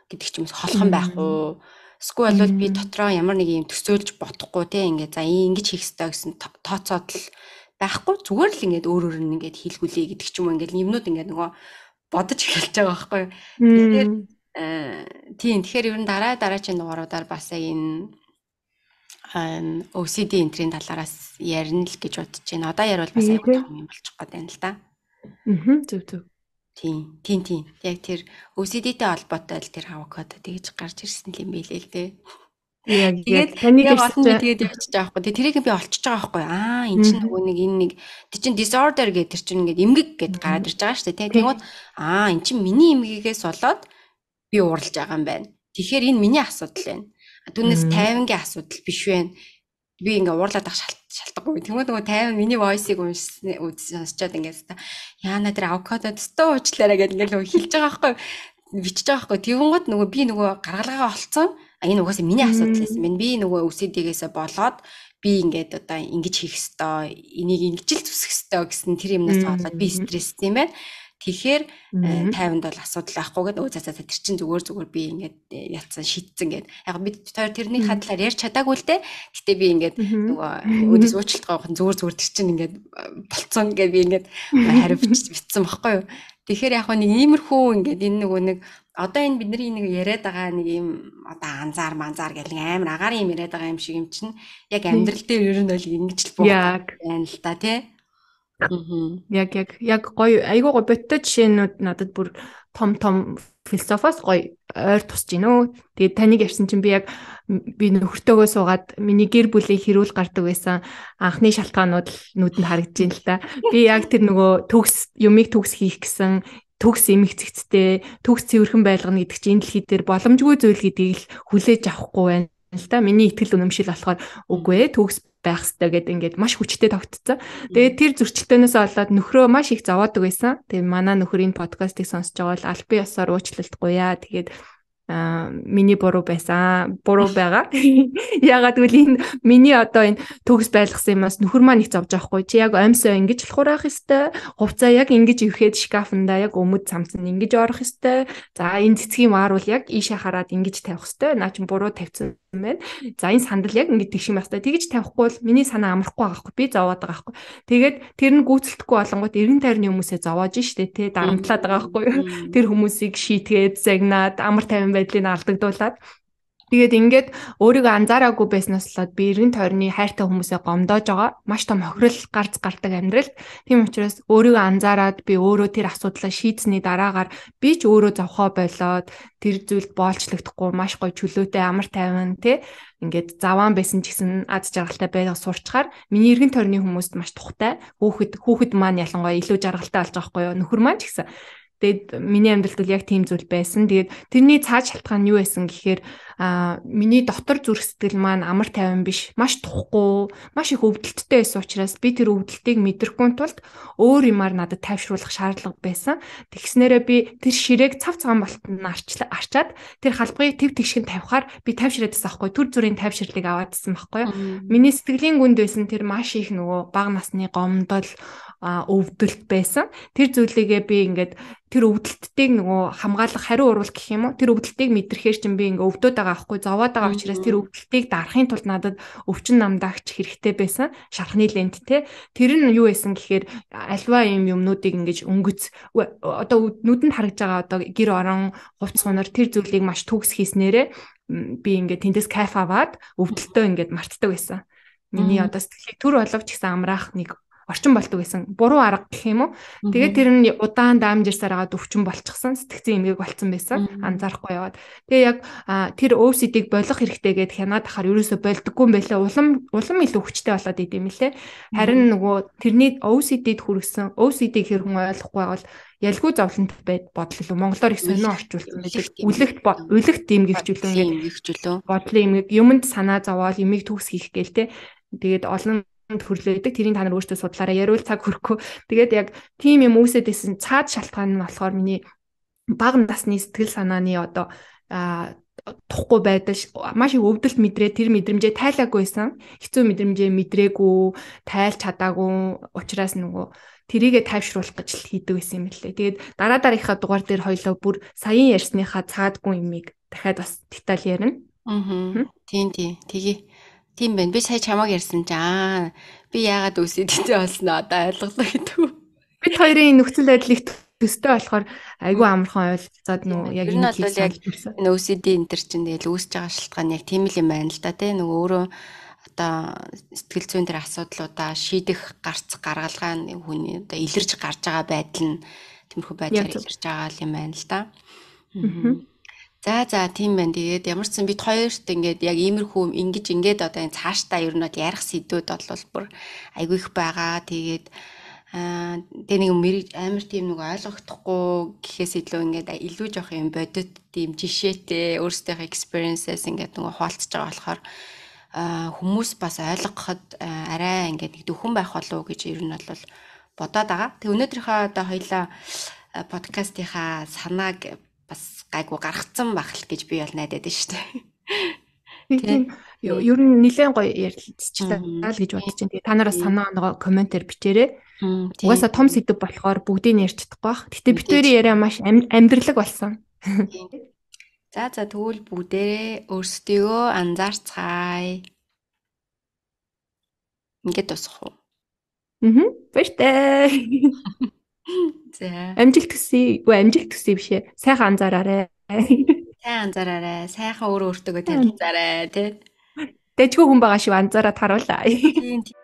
гэдэг ч юмс холхон байх уу? Эсвэл бол би дотроо ямар нэг юм төсөөлж бодохгүй те ингээ за ингэж хийх ёстой гэсэн тооцоод л байхгүй зүгээр л ингээ өөр өөр нь ингээ хийлгүүлээ гэдэг ч юм ингээ юмнууд ингээ нөгөө бодож эхэлж байгаа байхгүй. Тэгэхээр Э, тийм тэгэхээр ер нь дараа дараагийн дугааруудаар бас энэ OCD энтрийн талаараас ярина л гэж бодож байна. Одоо ярил бас аюул том юм болчих гээд байна л да. Аа зөв зөв. Тийм, тийм, тийм. Яг тэр OCD-тэй холбоотой л тэр хавкод тэгж гарч ирсэн юм билээ л дээ. Яг *laughs* яг таныг олон мэдгээд явчих жоохоо. Тэгээ тэрийг би олчиж байгаа байхгүй. Аа эн чинь нөгөө нэг энэ нэг тэр чин disorder гэдэг тэр чин ингээд эмгэг гэд гараад ирж байгаа шүү дээ. Тэгвэл аа эн чинь миний эмгэгээс болоод би уралж байгаа юм байна. Тэгэхээр энэ миний асуудал байна. Түүнээс 50-гийн асуудал биш байна. Би ингээ уурлаад ах шалтгаалгүй. Тэнгүүд нөгөө 50 миний voice-ыг уншсан сонсчоод ингээс та яана тэр авокадо төстөө уучлаарай гэдэг ингээ нөгөө хэлж байгаа байхгүй бичиж байгаа байхгүй. Тэвгүүд нөгөө би нөгөө гаргалгаа олцсон. Энэ угаасаа миний асуудал байсан байна. Би нөгөө өвсөдгээс болоод би ингээд одоо ингэж хийх ёстой, энийг ингэж л зүсэх ёстой гэсэн тэр юмнаас болоод би стресстэй юм байна. Тэгэхээр э, тайванд бол асуудал байхгүй гэдэг. Өө за за тэр чин зүгээр зүгээр би ингээд э, ялцсан шийдсэн гэд. Яг бид хоёр тэрний хадлаар ярьж чадаагүй л дээ. Гэтэ би ингээд нөгөө өөдөөс уучлалт гоохон зүгээр зүгээр тэр чин ингээд э, болцсон гэд би ингээд *laughs* хариу бичсэн байхгүй юу. Тэгэхээр яг нэг иймэрхүү ингээд энэ нөгөө нэг одоо энэ бидний нэг яриад байгаа нэг юм одоо анзаар манзаар гэх нэг амар агаар юм яриад байгаа юм шиг юм чинь яг амьдрал дээр ер нь бол ингэж л бүх байна л та тий Яг яг яг гоё айгуу гоё бодтой жишээнүүд надад бүр том том философоос гоё ойр тусж гинөө. Тэгээд таныг явсан чинь би яг би нөхөртөөгөө суугаад миний гэр бүлийн хэрүүл гардаг байсан анхны шалтгаанууд л нүдэнд харагдж байна л та. Би яг тэр нөгөө төгс юмыг төгс хийх гэсэн төгс эмэгцэгцтэй, төгс цэвэрхэн байлгана гэдэг чинь энэ дэлхий дээр боломжгүй зүйл гэдгийг л хүлээж авахгүй байна л та. Миний итгэл үнэмшил болохоор үгүй ээ, төгс байх хэрэгтэй гэдэг ингээд маш хүчтэй тогтцсон. Тэгээд тэр зөрчилтөөнөөс болоод нөхрөө маш их зовоод байсан. Тэгээд манай нөхөр энэ подкастыг сонсож байгаа бол аль бие ёсоор уучлалтгүйя. Тэгээд а миний буруу байсан буруу *laughs* байгаа ягаад гэвэл энэ миний одоо энэ төгс байлгсан юмас нөхөр маань их зовж байхгүй чи яг оймсоо ингэж болохоор ах хэвээр хувцаа яг ингэж өвхэд шкафнда яг өмд цамцсан ингэж орох хэвээр за энэ цэцгийн маар бол яг ийшээ хараад ингэж тавих хэвээр наа чин буруу тавьсан байна за энэ сандал яг ингэж тэгшин байх хэвээр тэгж тавихгүй бол миний санаа амрахгүй байгаахгүй би зовоод байгаа байхгүй тэгээд тэр нь гүйцэлдэхгүй болонгот 90 тайрны хүмүүсээ зовоож штэ тэ дарамтлаад байгаа байхгүй *laughs* тэр хүмүүсийг шийтгээд загнаад амар тайван байдлыг алдагдуулаад Тэгээд ингээд өөрийгөө анзаараагүй байснаас болоод би эргэн тойрны хайртай хүмүүсээ гомдоож байгаа. Маш том хохирол гарц гардаг амьдрал. Тийм учраас өөрийгөө анзаараад би өөрөө тэр асуудлаа шийдсэний дараагаар би ч өөрөө завхаа болоод тэр зүйлд боолчлогдохгүй маш гоё чөлөөтэй амар тайван тий ингээд заваан байсан ч гэсэн аз жаргалтай байга сурчхаар миний эргэн тойрны хүмүүст маш тухтай. Хүүхэд хүүхэд маань ялангуяа илүү жаргалтай болж байгаа хгүй юу. Нөхөр маань ч гэсэн Тэгээд миний амьдралд яг тийм зүйл байсан. Тэгээд тэрний цаад шалтгаан нь юу байсан гэхээр а миний дотор зүрх сэтгэл маань амар тайван биш, маш тухгүй, маш их өвдөлттэй байсан учраас би тэр өвдөлтийг мэдрэхгүй тулд өөр юмар надад тайвшруулах шаардлага байсан. Тэгснээрээ би тэр ширээг цав цагаан болтонд нь арчаад тэр халбагыг төв тэгшгэн тавихаар би тайвшираад байсан байхгүй. Түр зүрийн тайвширлыг аваадсан байхгүй. Миний сэтгэлийн гүнд байсан тэр маш их нөгөө баг насны гомдол өвдөлт байсан. Тэр зүйлээгээ би ингээд тэр өвдөлттэй нөгөө хамгаалах хариу урвал гэх юм уу? Тэр өвдөлтийг мэдрэхээр чинь би ингээд өвдөд байгаа аахгүй зовоод байгаа учраас тэр өвдөлтийг дарахын тулд надад өвчин намдаагч хэрэгтэй байсан шархны лент те тэр нь юу байсан гэхээр альва юм юмнуудыг ингэж өнгөц одоо нүдэнд харагдж байгаа одоо гэр орон хувц хунар тэр зүйлийг маш төгс хийснээрээ би ингээд тэндээс кайф аваад өвдөлтөө ингээд мартдаг байсан миний одоо сэтгэлийг төр боловч гэсэн амраах нэг орчин болдог байсан. Буруу арга гэх юм уу? Тэгээд тэр нь удаан даамжирсаар хагаад өвчин болчихсон, сэтгцэн эмгэг болцсон байсан. Анзаарахгүй яваад. Тэгээд яг тэр өвсөдийг болох хэрэгтэйгээд хянаад ахаар ерөөсө болдоггүй юм байлаа. Улам улам илүү хүчтэй болоод идэм билээ. Харин нөгөө тэрний өвсөдөд хүрсэн, өвсөдийг хэр хүн ойлгохгүй бол ялгүй зовлонт байд бодол л Монголоор их сонио орчуулсан гэдэг. Үлэгт үлэгт эмгэгчлэн гэдэг эмгэгчлэн. Бодлын эмгэг юмд санаа зовоол эмийг төгс хийх гээл те. Тэгээд олон төрлөө идэг. Тэрийг та нар өөртөө судлаараа яриул цаг хөрөхгүй. Тэгээд яг тийм юм үүсэт исэн цаад шалтгаан нь болохоор миний баг насны сэтгэл санааны одоо тухгүй байдал маш их өвдөлт мэдрээ тэр мэдрэмжээ тайлаагүйсэн хэцүү мэдрэмжээ мэдрээгүй тайлж чадаагүй учраас нөгөө тэрийгэ тайвшруулах гэж л хийдэг байсан юм лээ. Тэгээд дараа дараагийнхаа дугаар дээр хоёлоо бүр саяын ярьсныхаа цаадгүй юмыг дахиад бас деталь ярина. Аа. Тийм тийм. Тэгээ. Тийм байна. Би сая чамаг ярьсан ч аа би яагаад үсэдтэй болсноо одоо ойлголоо гэдэг. Бид хоёрын нөхцөл байдал их төстэй болохоор айгүй амархан ойлцоод нөө яг энэ бол яг нөөсэд энэ төр чинь тэгэл үүсэж байгаа шалтгаан яг тийм л юм байна л да тий нөгөө өөрөө одоо сэтгэл зүйн дээр асуудлуудаа шийдэх гарц гаргалгаа хүний одоо илэрж гарч байгаа байдал нь тиймэрхүү байдлаар илэрж байгаа юм байна л да. Аа. За за тийм байна. Тэгээд ямар ч сан бид хоёрт ингээд яг иймэрхүү ингэж ингээд одоо энэ цаашдаа ер нь ярих сэдвүүд бол бүр айгүй их байгаа. Тэгээд аа тэг нэг амар тийм нэг ойлгохдохгүй гэхээс илүү ингээд илүү жоох юм бодит тийм жишээтэй өөрсдийнхээ experiences ингээд нөгөө хуалцж байгаа болохоор аа хүмүүс бас ойлгоход арай ингээд нэг дөхөн байх болов уу гэж ер нь бол бодоод байгаа. Тэг өнөөдрийнхөө одоо хоёлаа подкастынхаа санааг бас гайгүй гарцсан байх л гэж би бол найдаад байна шүү дээ. Ер нь нэлээд гоё ярилцчихлаа л гэж бодож байна. Тэгээ та нараас санаа оногоо комментээр бичээрэй. Угаасаа том сэдв болохоор бүгдийг нь ярьж чадахгүй бах. Гэтэ битүүрийн яриа маш амьдралэг болсон. За за тэгвэл бүгдээрээ өөрсдийгөө анзаарцгаая. Ингээд дуусах уу? Аа. Баяртай. *laughs* За. Амжилт төсөө. Үгүй амжилт төсөө биш ээ. Сайхан анзаараарэ. Сайн анзаараарэ. Сайхан өөр өөртөө танилцаарэ тий. Дэжгүй хүн байгаа шиг анзаараад харуулаа. Тийм.